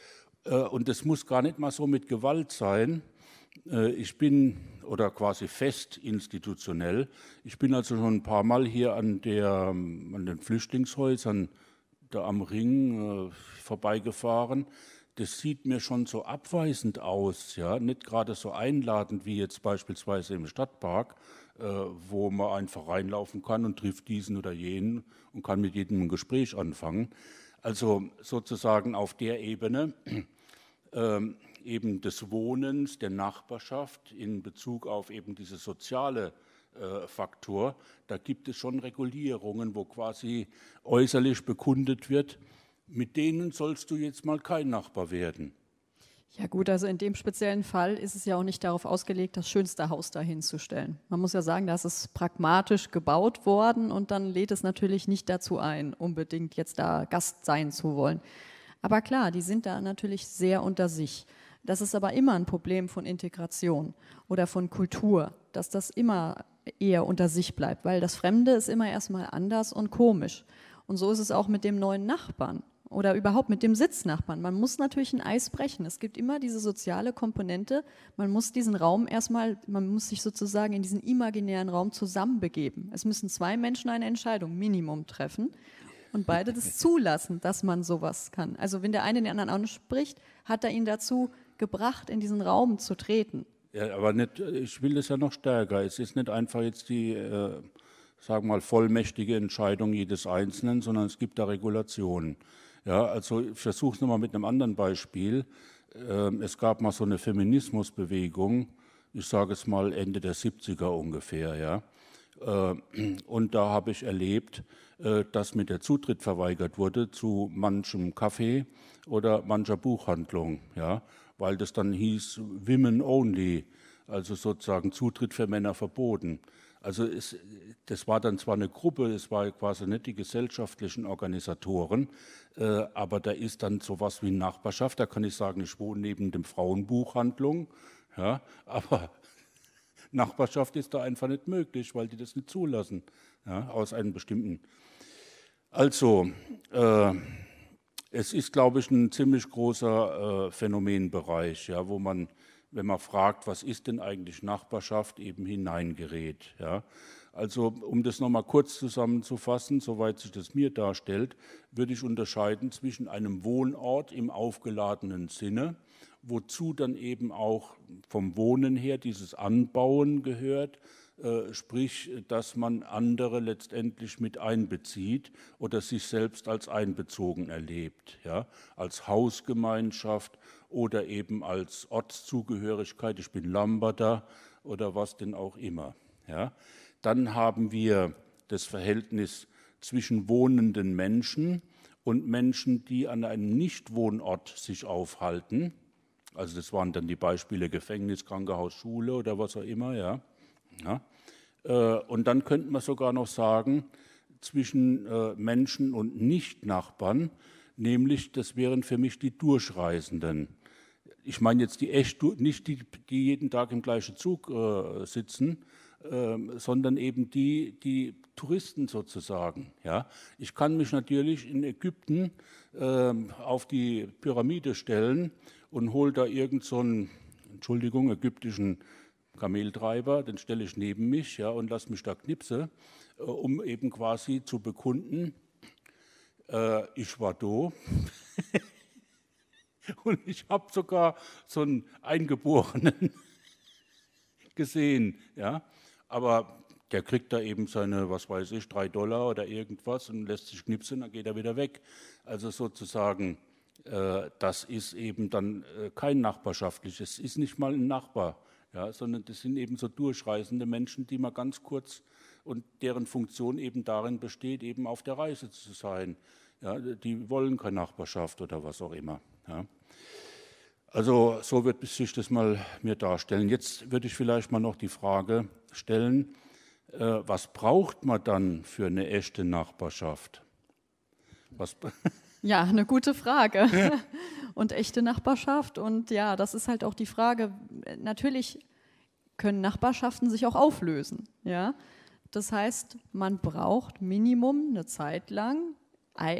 und das muss gar nicht mal so mit Gewalt sein, äh, ich bin oder quasi fest institutionell. Ich bin also schon ein paar Mal hier an, der, ähm, an den Flüchtlingshäusern da am Ring äh, vorbeigefahren. Das sieht mir schon so abweisend aus, ja, nicht gerade so einladend wie jetzt beispielsweise im Stadtpark, äh, wo man einfach reinlaufen kann und trifft diesen oder jenen und kann mit jedem ein Gespräch anfangen. Also sozusagen auf der Ebene. Ähm, eben des Wohnens, der Nachbarschaft in Bezug auf eben diese soziale äh, Faktor, da gibt es schon Regulierungen, wo quasi äußerlich bekundet wird, mit denen sollst du jetzt mal kein Nachbar werden. Ja gut, also in dem speziellen Fall ist es ja auch nicht darauf ausgelegt, das schönste Haus dahin zu stellen. Man muss ja sagen, das ist pragmatisch gebaut worden und dann lädt es natürlich nicht dazu ein, unbedingt jetzt da Gast sein zu wollen. Aber klar, die sind da natürlich sehr unter sich. Das ist aber immer ein Problem von Integration oder von Kultur, dass das immer eher unter sich bleibt, weil das Fremde ist immer erstmal anders und komisch. Und so ist es auch mit dem neuen Nachbarn oder überhaupt mit dem Sitznachbarn. Man muss natürlich ein Eis brechen. Es gibt immer diese soziale Komponente. Man muss diesen Raum erstmal, man muss sich sozusagen in diesen imaginären Raum zusammenbegeben. Es müssen zwei Menschen eine Entscheidung Minimum treffen und beide das zulassen, dass man sowas kann. Also wenn der eine den anderen anspricht, hat er ihn dazu gebracht, in diesen Raum zu treten. Ja, aber nicht, ich will das ja noch stärker. Es ist nicht einfach jetzt die, äh, sagen mal, vollmächtige Entscheidung jedes Einzelnen, sondern es gibt da Regulationen. Ja, also ich versuche es nochmal mit einem anderen Beispiel. Ähm, es gab mal so eine Feminismusbewegung, ich sage es mal Ende der 70er ungefähr, ja. Äh, und da habe ich erlebt, äh, dass mir der Zutritt verweigert wurde zu manchem Café oder mancher Buchhandlung. Ja weil das dann hieß Women Only, also sozusagen Zutritt für Männer verboten. Also es, das war dann zwar eine Gruppe, es war quasi nicht die gesellschaftlichen Organisatoren, äh, aber da ist dann sowas wie Nachbarschaft. Da kann ich sagen, ich wohne neben dem Frauenbuchhandlung, ja, aber Nachbarschaft ist da einfach nicht möglich, weil die das nicht zulassen, ja, aus einem bestimmten. Also äh, es ist, glaube ich, ein ziemlich großer äh, Phänomenbereich, ja, wo man, wenn man fragt, was ist denn eigentlich Nachbarschaft, eben hineingerät. Ja. Also um das nochmal kurz zusammenzufassen, soweit sich das mir darstellt, würde ich unterscheiden zwischen einem Wohnort im aufgeladenen Sinne, wozu dann eben auch vom Wohnen her dieses Anbauen gehört, äh, sprich, dass man andere letztendlich mit einbezieht oder sich selbst als einbezogen erlebt, ja, als Hausgemeinschaft oder eben als Ortszugehörigkeit, ich bin Lamberter oder was denn auch immer. Ja. Dann haben wir das Verhältnis zwischen wohnenden Menschen und Menschen, die an einem Nichtwohnort sich aufhalten. Also das waren dann die Beispiele Gefängnis, Krankenhaus, Schule oder was auch immer, ja. Ja? Äh, und dann könnte man sogar noch sagen, zwischen äh, Menschen und Nicht-Nachbarn, nämlich das wären für mich die Durchreisenden. Ich meine jetzt die echt, nicht die, die jeden Tag im gleichen Zug äh, sitzen, äh, sondern eben die, die Touristen sozusagen. Ja? Ich kann mich natürlich in Ägypten äh, auf die Pyramide stellen und hole da irgendeinen, so Entschuldigung, ägyptischen Kameltreiber, den stelle ich neben mich ja, und lasse mich da knipse, äh, um eben quasi zu bekunden, äh, ich war da. und ich habe sogar so einen Eingeborenen gesehen. Ja. Aber der kriegt da eben seine, was weiß ich, drei Dollar oder irgendwas und lässt sich knipsen, dann geht er wieder weg. Also sozusagen, äh, das ist eben dann äh, kein nachbarschaftliches, ist nicht mal ein Nachbar ja, sondern das sind eben so durchreisende Menschen, die mal ganz kurz und deren Funktion eben darin besteht, eben auf der Reise zu sein. Ja, die wollen keine Nachbarschaft oder was auch immer. Ja. Also so wird sich das mal mir darstellen. Jetzt würde ich vielleicht mal noch die Frage stellen, äh, was braucht man dann für eine echte Nachbarschaft? Was ja, eine gute Frage. Ja. und echte Nachbarschaft. Und ja, das ist halt auch die Frage. Natürlich können Nachbarschaften sich auch auflösen. Ja? Das heißt, man braucht Minimum eine Zeit lang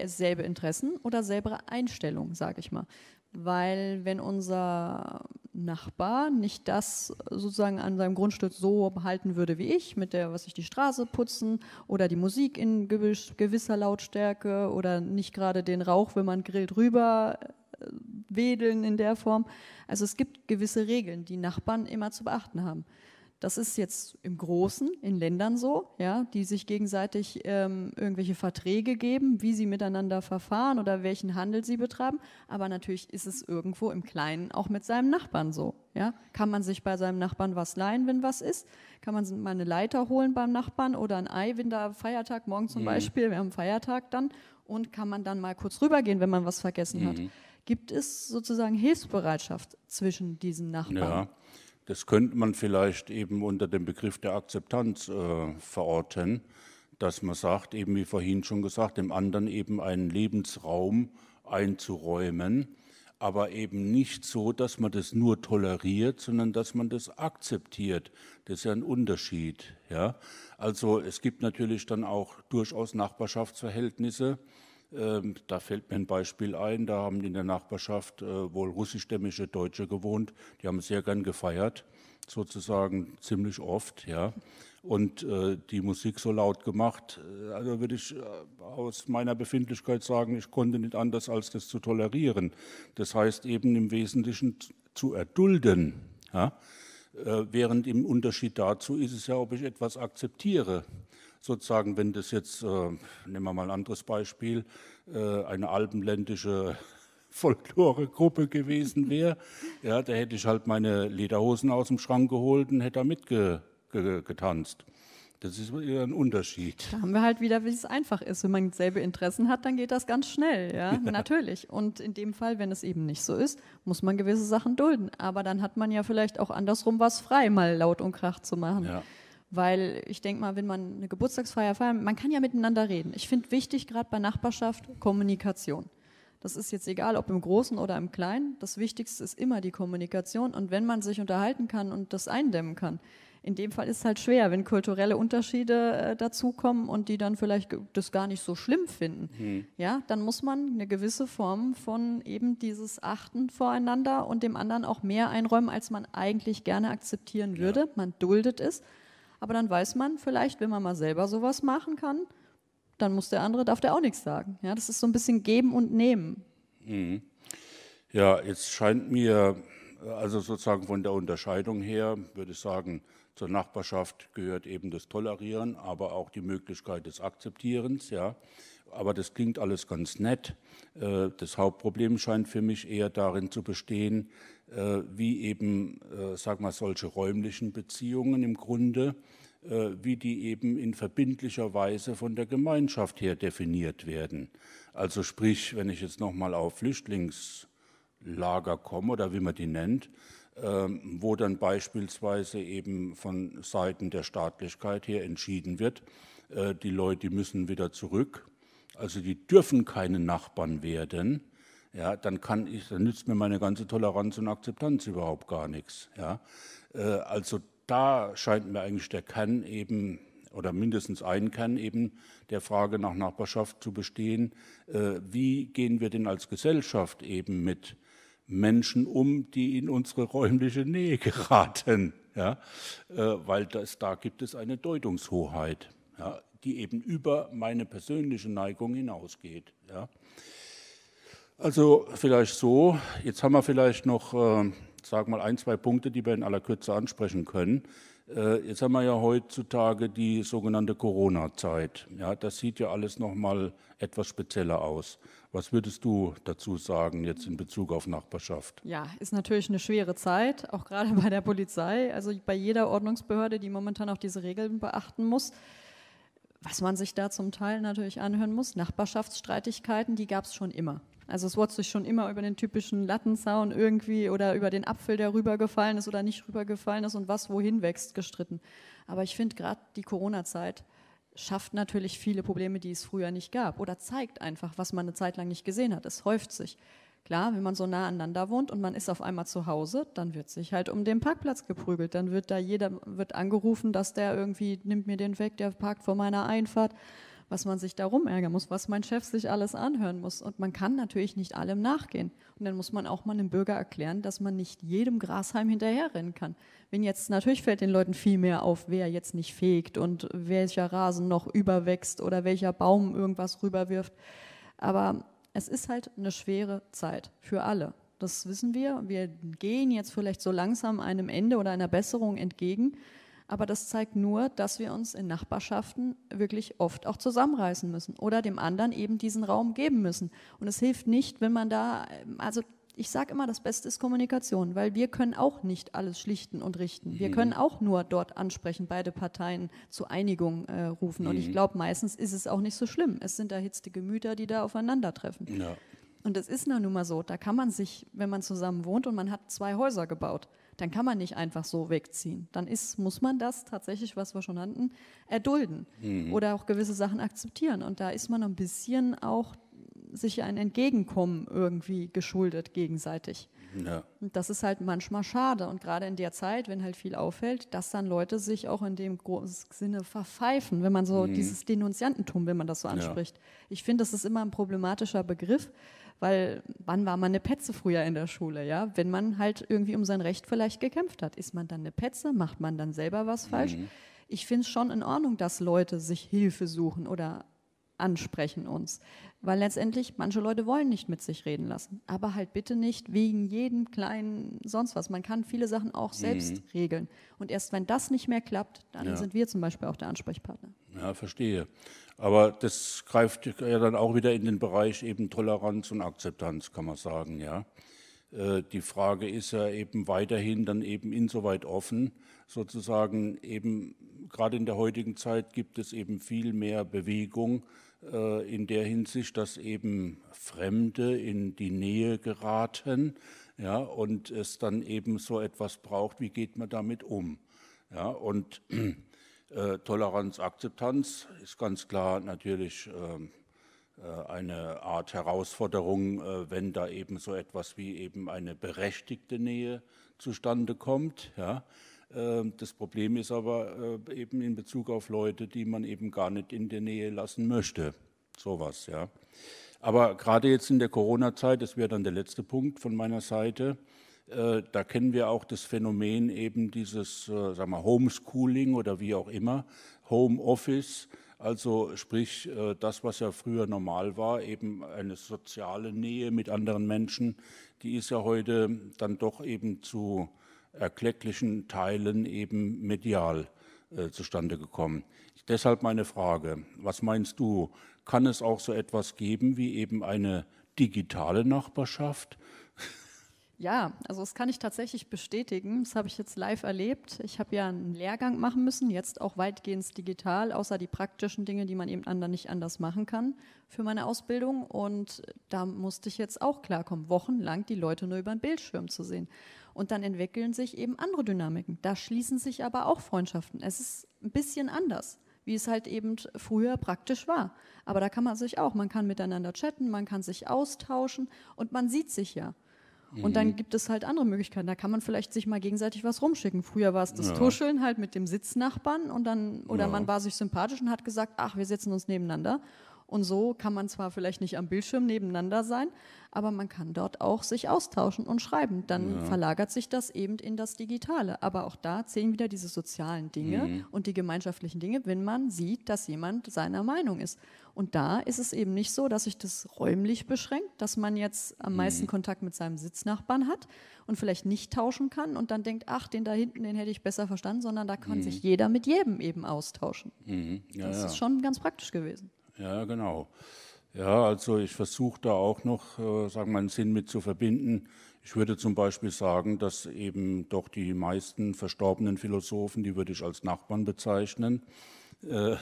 selbe Interessen oder selbe Einstellung, sage ich mal. Weil wenn unser Nachbar nicht das sozusagen an seinem Grundstück so behalten würde wie ich, mit der, was ich die Straße putzen oder die Musik in gewisser Lautstärke oder nicht gerade den Rauch, wenn man grillt, rüber wedeln in der Form. Also es gibt gewisse Regeln, die Nachbarn immer zu beachten haben. Das ist jetzt im Großen in Ländern so, ja, die sich gegenseitig ähm, irgendwelche Verträge geben, wie sie miteinander verfahren oder welchen Handel sie betreiben. Aber natürlich ist es irgendwo im Kleinen auch mit seinem Nachbarn so. Ja. Kann man sich bei seinem Nachbarn was leihen, wenn was ist? Kann man mal eine Leiter holen beim Nachbarn oder ein Ei, wenn da Feiertag, morgen zum mhm. Beispiel, wir haben Feiertag dann, und kann man dann mal kurz rübergehen, wenn man was vergessen mhm. hat. Gibt es sozusagen Hilfsbereitschaft zwischen diesen Nachbarn? Ja, das könnte man vielleicht eben unter dem Begriff der Akzeptanz äh, verorten, dass man sagt, eben wie vorhin schon gesagt, dem anderen eben einen Lebensraum einzuräumen, aber eben nicht so, dass man das nur toleriert, sondern dass man das akzeptiert. Das ist ja ein Unterschied. Ja? Also es gibt natürlich dann auch durchaus Nachbarschaftsverhältnisse, ähm, da fällt mir ein Beispiel ein, da haben in der Nachbarschaft äh, wohl russischstämmige Deutsche gewohnt, die haben sehr gern gefeiert, sozusagen ziemlich oft, ja. Und äh, die Musik so laut gemacht, äh, also würde ich aus meiner Befindlichkeit sagen, ich konnte nicht anders, als das zu tolerieren. Das heißt eben im Wesentlichen zu erdulden. Ja? während im Unterschied dazu ist es ja, ob ich etwas akzeptiere sozusagen, wenn das jetzt, äh, nehmen wir mal ein anderes Beispiel, äh, eine alpenländische Folkloregruppe gewesen wäre, ja, da hätte ich halt meine Lederhosen aus dem Schrank geholt und hätte da mitgetanzt. das ist ein Unterschied. Da haben wir halt wieder, wie es einfach ist. Wenn man selbe Interessen hat, dann geht das ganz schnell, ja? ja? natürlich. Und in dem Fall, wenn es eben nicht so ist, muss man gewisse Sachen dulden. Aber dann hat man ja vielleicht auch andersrum was frei, mal laut und krach zu machen. Ja. Weil ich denke mal, wenn man eine Geburtstagsfeier feiert, man kann ja miteinander reden. Ich finde wichtig, gerade bei Nachbarschaft, Kommunikation. Das ist jetzt egal, ob im Großen oder im Kleinen. Das Wichtigste ist immer die Kommunikation. Und wenn man sich unterhalten kann und das eindämmen kann, in dem Fall ist es halt schwer, wenn kulturelle Unterschiede äh, dazukommen und die dann vielleicht das gar nicht so schlimm finden. Mhm. Ja, dann muss man eine gewisse Form von eben dieses Achten voreinander und dem anderen auch mehr einräumen, als man eigentlich gerne akzeptieren würde. Ja. Man duldet es. Aber dann weiß man vielleicht, wenn man mal selber sowas machen kann, dann muss der andere, darf der auch nichts sagen. Ja, das ist so ein bisschen geben und nehmen. Mhm. Ja, jetzt scheint mir, also sozusagen von der Unterscheidung her, würde ich sagen, zur Nachbarschaft gehört eben das Tolerieren, aber auch die Möglichkeit des Akzeptierens. Ja. Aber das klingt alles ganz nett. Äh, das Hauptproblem scheint für mich eher darin zu bestehen, äh, wie eben, äh, sag mal, solche räumlichen Beziehungen im Grunde, wie die eben in verbindlicher Weise von der Gemeinschaft her definiert werden. Also sprich, wenn ich jetzt nochmal auf Flüchtlingslager komme oder wie man die nennt, ähm, wo dann beispielsweise eben von Seiten der Staatlichkeit her entschieden wird, äh, die Leute müssen wieder zurück, also die dürfen keine Nachbarn werden, ja, dann, kann ich, dann nützt mir meine ganze Toleranz und Akzeptanz überhaupt gar nichts. Ja. Äh, also da scheint mir eigentlich der Kern eben oder mindestens ein Kern eben der Frage nach Nachbarschaft zu bestehen. Äh, wie gehen wir denn als Gesellschaft eben mit Menschen um, die in unsere räumliche Nähe geraten, ja? Äh, weil das, da gibt es eine Deutungshoheit, ja? die eben über meine persönliche Neigung hinausgeht. Ja? Also vielleicht so, jetzt haben wir vielleicht noch, äh, sag mal, ein, zwei Punkte, die wir in aller Kürze ansprechen können. Äh, jetzt haben wir ja heutzutage die sogenannte Corona-Zeit. Ja, das sieht ja alles nochmal etwas spezieller aus. Was würdest du dazu sagen jetzt in Bezug auf Nachbarschaft? Ja, ist natürlich eine schwere Zeit, auch gerade bei der Polizei, also bei jeder Ordnungsbehörde, die momentan auch diese Regeln beachten muss. Was man sich da zum Teil natürlich anhören muss, Nachbarschaftsstreitigkeiten, die gab es schon immer. Also es wurde sich schon immer über den typischen Lattenzaun irgendwie oder über den Apfel, der rübergefallen ist oder nicht rübergefallen ist und was wohin wächst, gestritten. Aber ich finde gerade die Corona-Zeit schafft natürlich viele Probleme, die es früher nicht gab oder zeigt einfach, was man eine Zeit lang nicht gesehen hat. Es häuft sich. Klar, wenn man so nah aneinander wohnt und man ist auf einmal zu Hause, dann wird sich halt um den Parkplatz geprügelt. Dann wird da jeder wird angerufen, dass der irgendwie nimmt mir den weg, der parkt vor meiner Einfahrt was man sich darum ärgern muss, was mein Chef sich alles anhören muss. Und man kann natürlich nicht allem nachgehen. Und dann muss man auch mal dem Bürger erklären, dass man nicht jedem Grashalm hinterherrennen kann. Wenn jetzt, natürlich fällt den Leuten viel mehr auf, wer jetzt nicht fegt und welcher Rasen noch überwächst oder welcher Baum irgendwas rüberwirft. Aber es ist halt eine schwere Zeit für alle. Das wissen wir. Wir gehen jetzt vielleicht so langsam einem Ende oder einer Besserung entgegen. Aber das zeigt nur, dass wir uns in Nachbarschaften wirklich oft auch zusammenreißen müssen oder dem anderen eben diesen Raum geben müssen. Und es hilft nicht, wenn man da, ähm, also ich sage immer, das Beste ist Kommunikation, weil wir können auch nicht alles schlichten und richten. Mhm. Wir können auch nur dort ansprechen, beide Parteien zur Einigung äh, rufen. Mhm. Und ich mhm. glaube, meistens ist es auch nicht so schlimm. Es sind erhitzte Gemüter, die da aufeinandertreffen. Ja. Und es ist nun mal so. Da kann man sich, wenn man zusammen wohnt und man hat zwei Häuser gebaut, dann kann man nicht einfach so wegziehen. Dann ist, muss man das tatsächlich, was wir schon hatten, erdulden mhm. oder auch gewisse Sachen akzeptieren. Und da ist man ein bisschen auch sich ein Entgegenkommen irgendwie geschuldet gegenseitig. Ja. Und das ist halt manchmal schade. Und gerade in der Zeit, wenn halt viel auffällt, dass dann Leute sich auch in dem großen Sinne verpfeifen, wenn man so mhm. dieses Denunziantentum, wenn man das so anspricht. Ja. Ich finde, das ist immer ein problematischer Begriff, weil wann war man eine Petze früher in der Schule, ja? Wenn man halt irgendwie um sein Recht vielleicht gekämpft hat. Ist man dann eine Petze? Macht man dann selber was falsch? Mhm. Ich finde es schon in Ordnung, dass Leute sich Hilfe suchen oder ansprechen uns. Weil letztendlich manche Leute wollen nicht mit sich reden lassen. Aber halt bitte nicht wegen jedem kleinen sonst was. Man kann viele Sachen auch mhm. selbst mhm. regeln. Und erst wenn das nicht mehr klappt, dann ja. sind wir zum Beispiel auch der Ansprechpartner. Ja, verstehe. Aber das greift ja dann auch wieder in den Bereich eben Toleranz und Akzeptanz, kann man sagen, ja. Äh, die Frage ist ja eben weiterhin dann eben insoweit offen, sozusagen eben gerade in der heutigen Zeit gibt es eben viel mehr Bewegung, äh, in der Hinsicht, dass eben Fremde in die Nähe geraten ja, und es dann eben so etwas braucht, wie geht man damit um. Ja, und äh, Toleranz, Akzeptanz ist ganz klar natürlich ähm, äh, eine Art Herausforderung, äh, wenn da eben so etwas wie eben eine berechtigte Nähe zustande kommt. Ja. Ähm, das Problem ist aber äh, eben in Bezug auf Leute, die man eben gar nicht in der Nähe lassen möchte. Sowas, ja. Aber gerade jetzt in der Corona-Zeit, das wäre dann der letzte Punkt von meiner Seite, äh, da kennen wir auch das Phänomen eben dieses, äh, sagen wir, Homeschooling oder wie auch immer, Homeoffice. Also sprich, das, was ja früher normal war, eben eine soziale Nähe mit anderen Menschen, die ist ja heute dann doch eben zu erklecklichen Teilen eben medial äh, zustande gekommen. Deshalb meine Frage, was meinst du, kann es auch so etwas geben wie eben eine digitale Nachbarschaft? Ja, also das kann ich tatsächlich bestätigen. Das habe ich jetzt live erlebt. Ich habe ja einen Lehrgang machen müssen, jetzt auch weitgehend digital, außer die praktischen Dinge, die man eben anderen nicht anders machen kann für meine Ausbildung. Und da musste ich jetzt auch klarkommen, wochenlang die Leute nur über den Bildschirm zu sehen. Und dann entwickeln sich eben andere Dynamiken. Da schließen sich aber auch Freundschaften. Es ist ein bisschen anders wie es halt eben früher praktisch war. Aber da kann man sich auch, man kann miteinander chatten, man kann sich austauschen und man sieht sich ja. Und dann mhm. gibt es halt andere Möglichkeiten. Da kann man vielleicht sich mal gegenseitig was rumschicken. Früher war es das ja. Tuscheln halt mit dem Sitznachbarn und dann, oder ja. man war sich sympathisch und hat gesagt, ach, wir setzen uns nebeneinander und so kann man zwar vielleicht nicht am Bildschirm nebeneinander sein, aber man kann dort auch sich austauschen und schreiben. Dann ja. verlagert sich das eben in das Digitale. Aber auch da zählen wieder diese sozialen Dinge mhm. und die gemeinschaftlichen Dinge, wenn man sieht, dass jemand seiner Meinung ist. Und da ist es eben nicht so, dass sich das räumlich beschränkt, dass man jetzt am mhm. meisten mhm. Kontakt mit seinem Sitznachbarn hat und vielleicht nicht tauschen kann und dann denkt, ach, den da hinten, den hätte ich besser verstanden, sondern da kann mhm. sich jeder mit jedem eben austauschen. Mhm. Ja, das ja. ist schon ganz praktisch gewesen. Ja, genau. Ja, also ich versuche da auch noch, äh, sagen wir, mal, einen Sinn mit zu verbinden. Ich würde zum Beispiel sagen, dass eben doch die meisten verstorbenen Philosophen, die würde ich als Nachbarn bezeichnen, äh,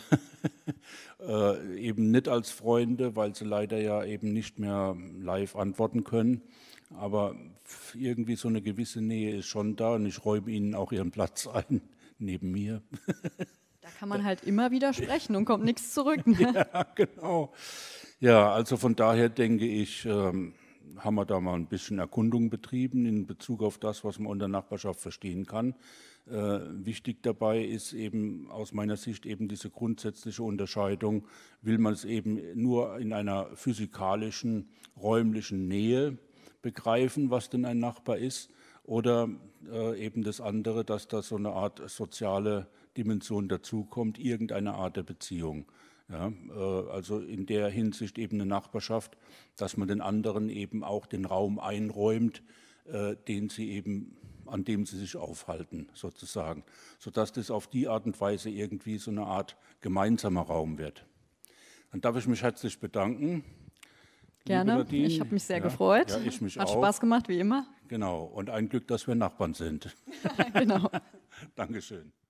äh, eben nicht als Freunde, weil sie leider ja eben nicht mehr live antworten können. Aber irgendwie so eine gewisse Nähe ist schon da und ich räume ihnen auch ihren Platz ein, neben mir. Da kann man halt immer wieder sprechen und kommt nichts zurück. Ne? Ja, genau. Ja, also von daher denke ich, ähm, haben wir da mal ein bisschen Erkundung betrieben in Bezug auf das, was man unter Nachbarschaft verstehen kann. Äh, wichtig dabei ist eben aus meiner Sicht eben diese grundsätzliche Unterscheidung, will man es eben nur in einer physikalischen, räumlichen Nähe begreifen, was denn ein Nachbar ist, oder äh, eben das andere, dass da so eine Art soziale Dimension dazukommt, irgendeine Art der Beziehung. Ja, äh, also in der Hinsicht eben eine Nachbarschaft, dass man den anderen eben auch den Raum einräumt, äh, den sie eben, an dem sie sich aufhalten, sozusagen. Sodass das auf die Art und Weise irgendwie so eine Art gemeinsamer Raum wird. Dann darf ich mich herzlich bedanken. Gerne, ich habe mich sehr ja, gefreut. Ja, ich mich Hat auch. Spaß gemacht, wie immer. Genau, und ein Glück, dass wir Nachbarn sind. genau. Dankeschön.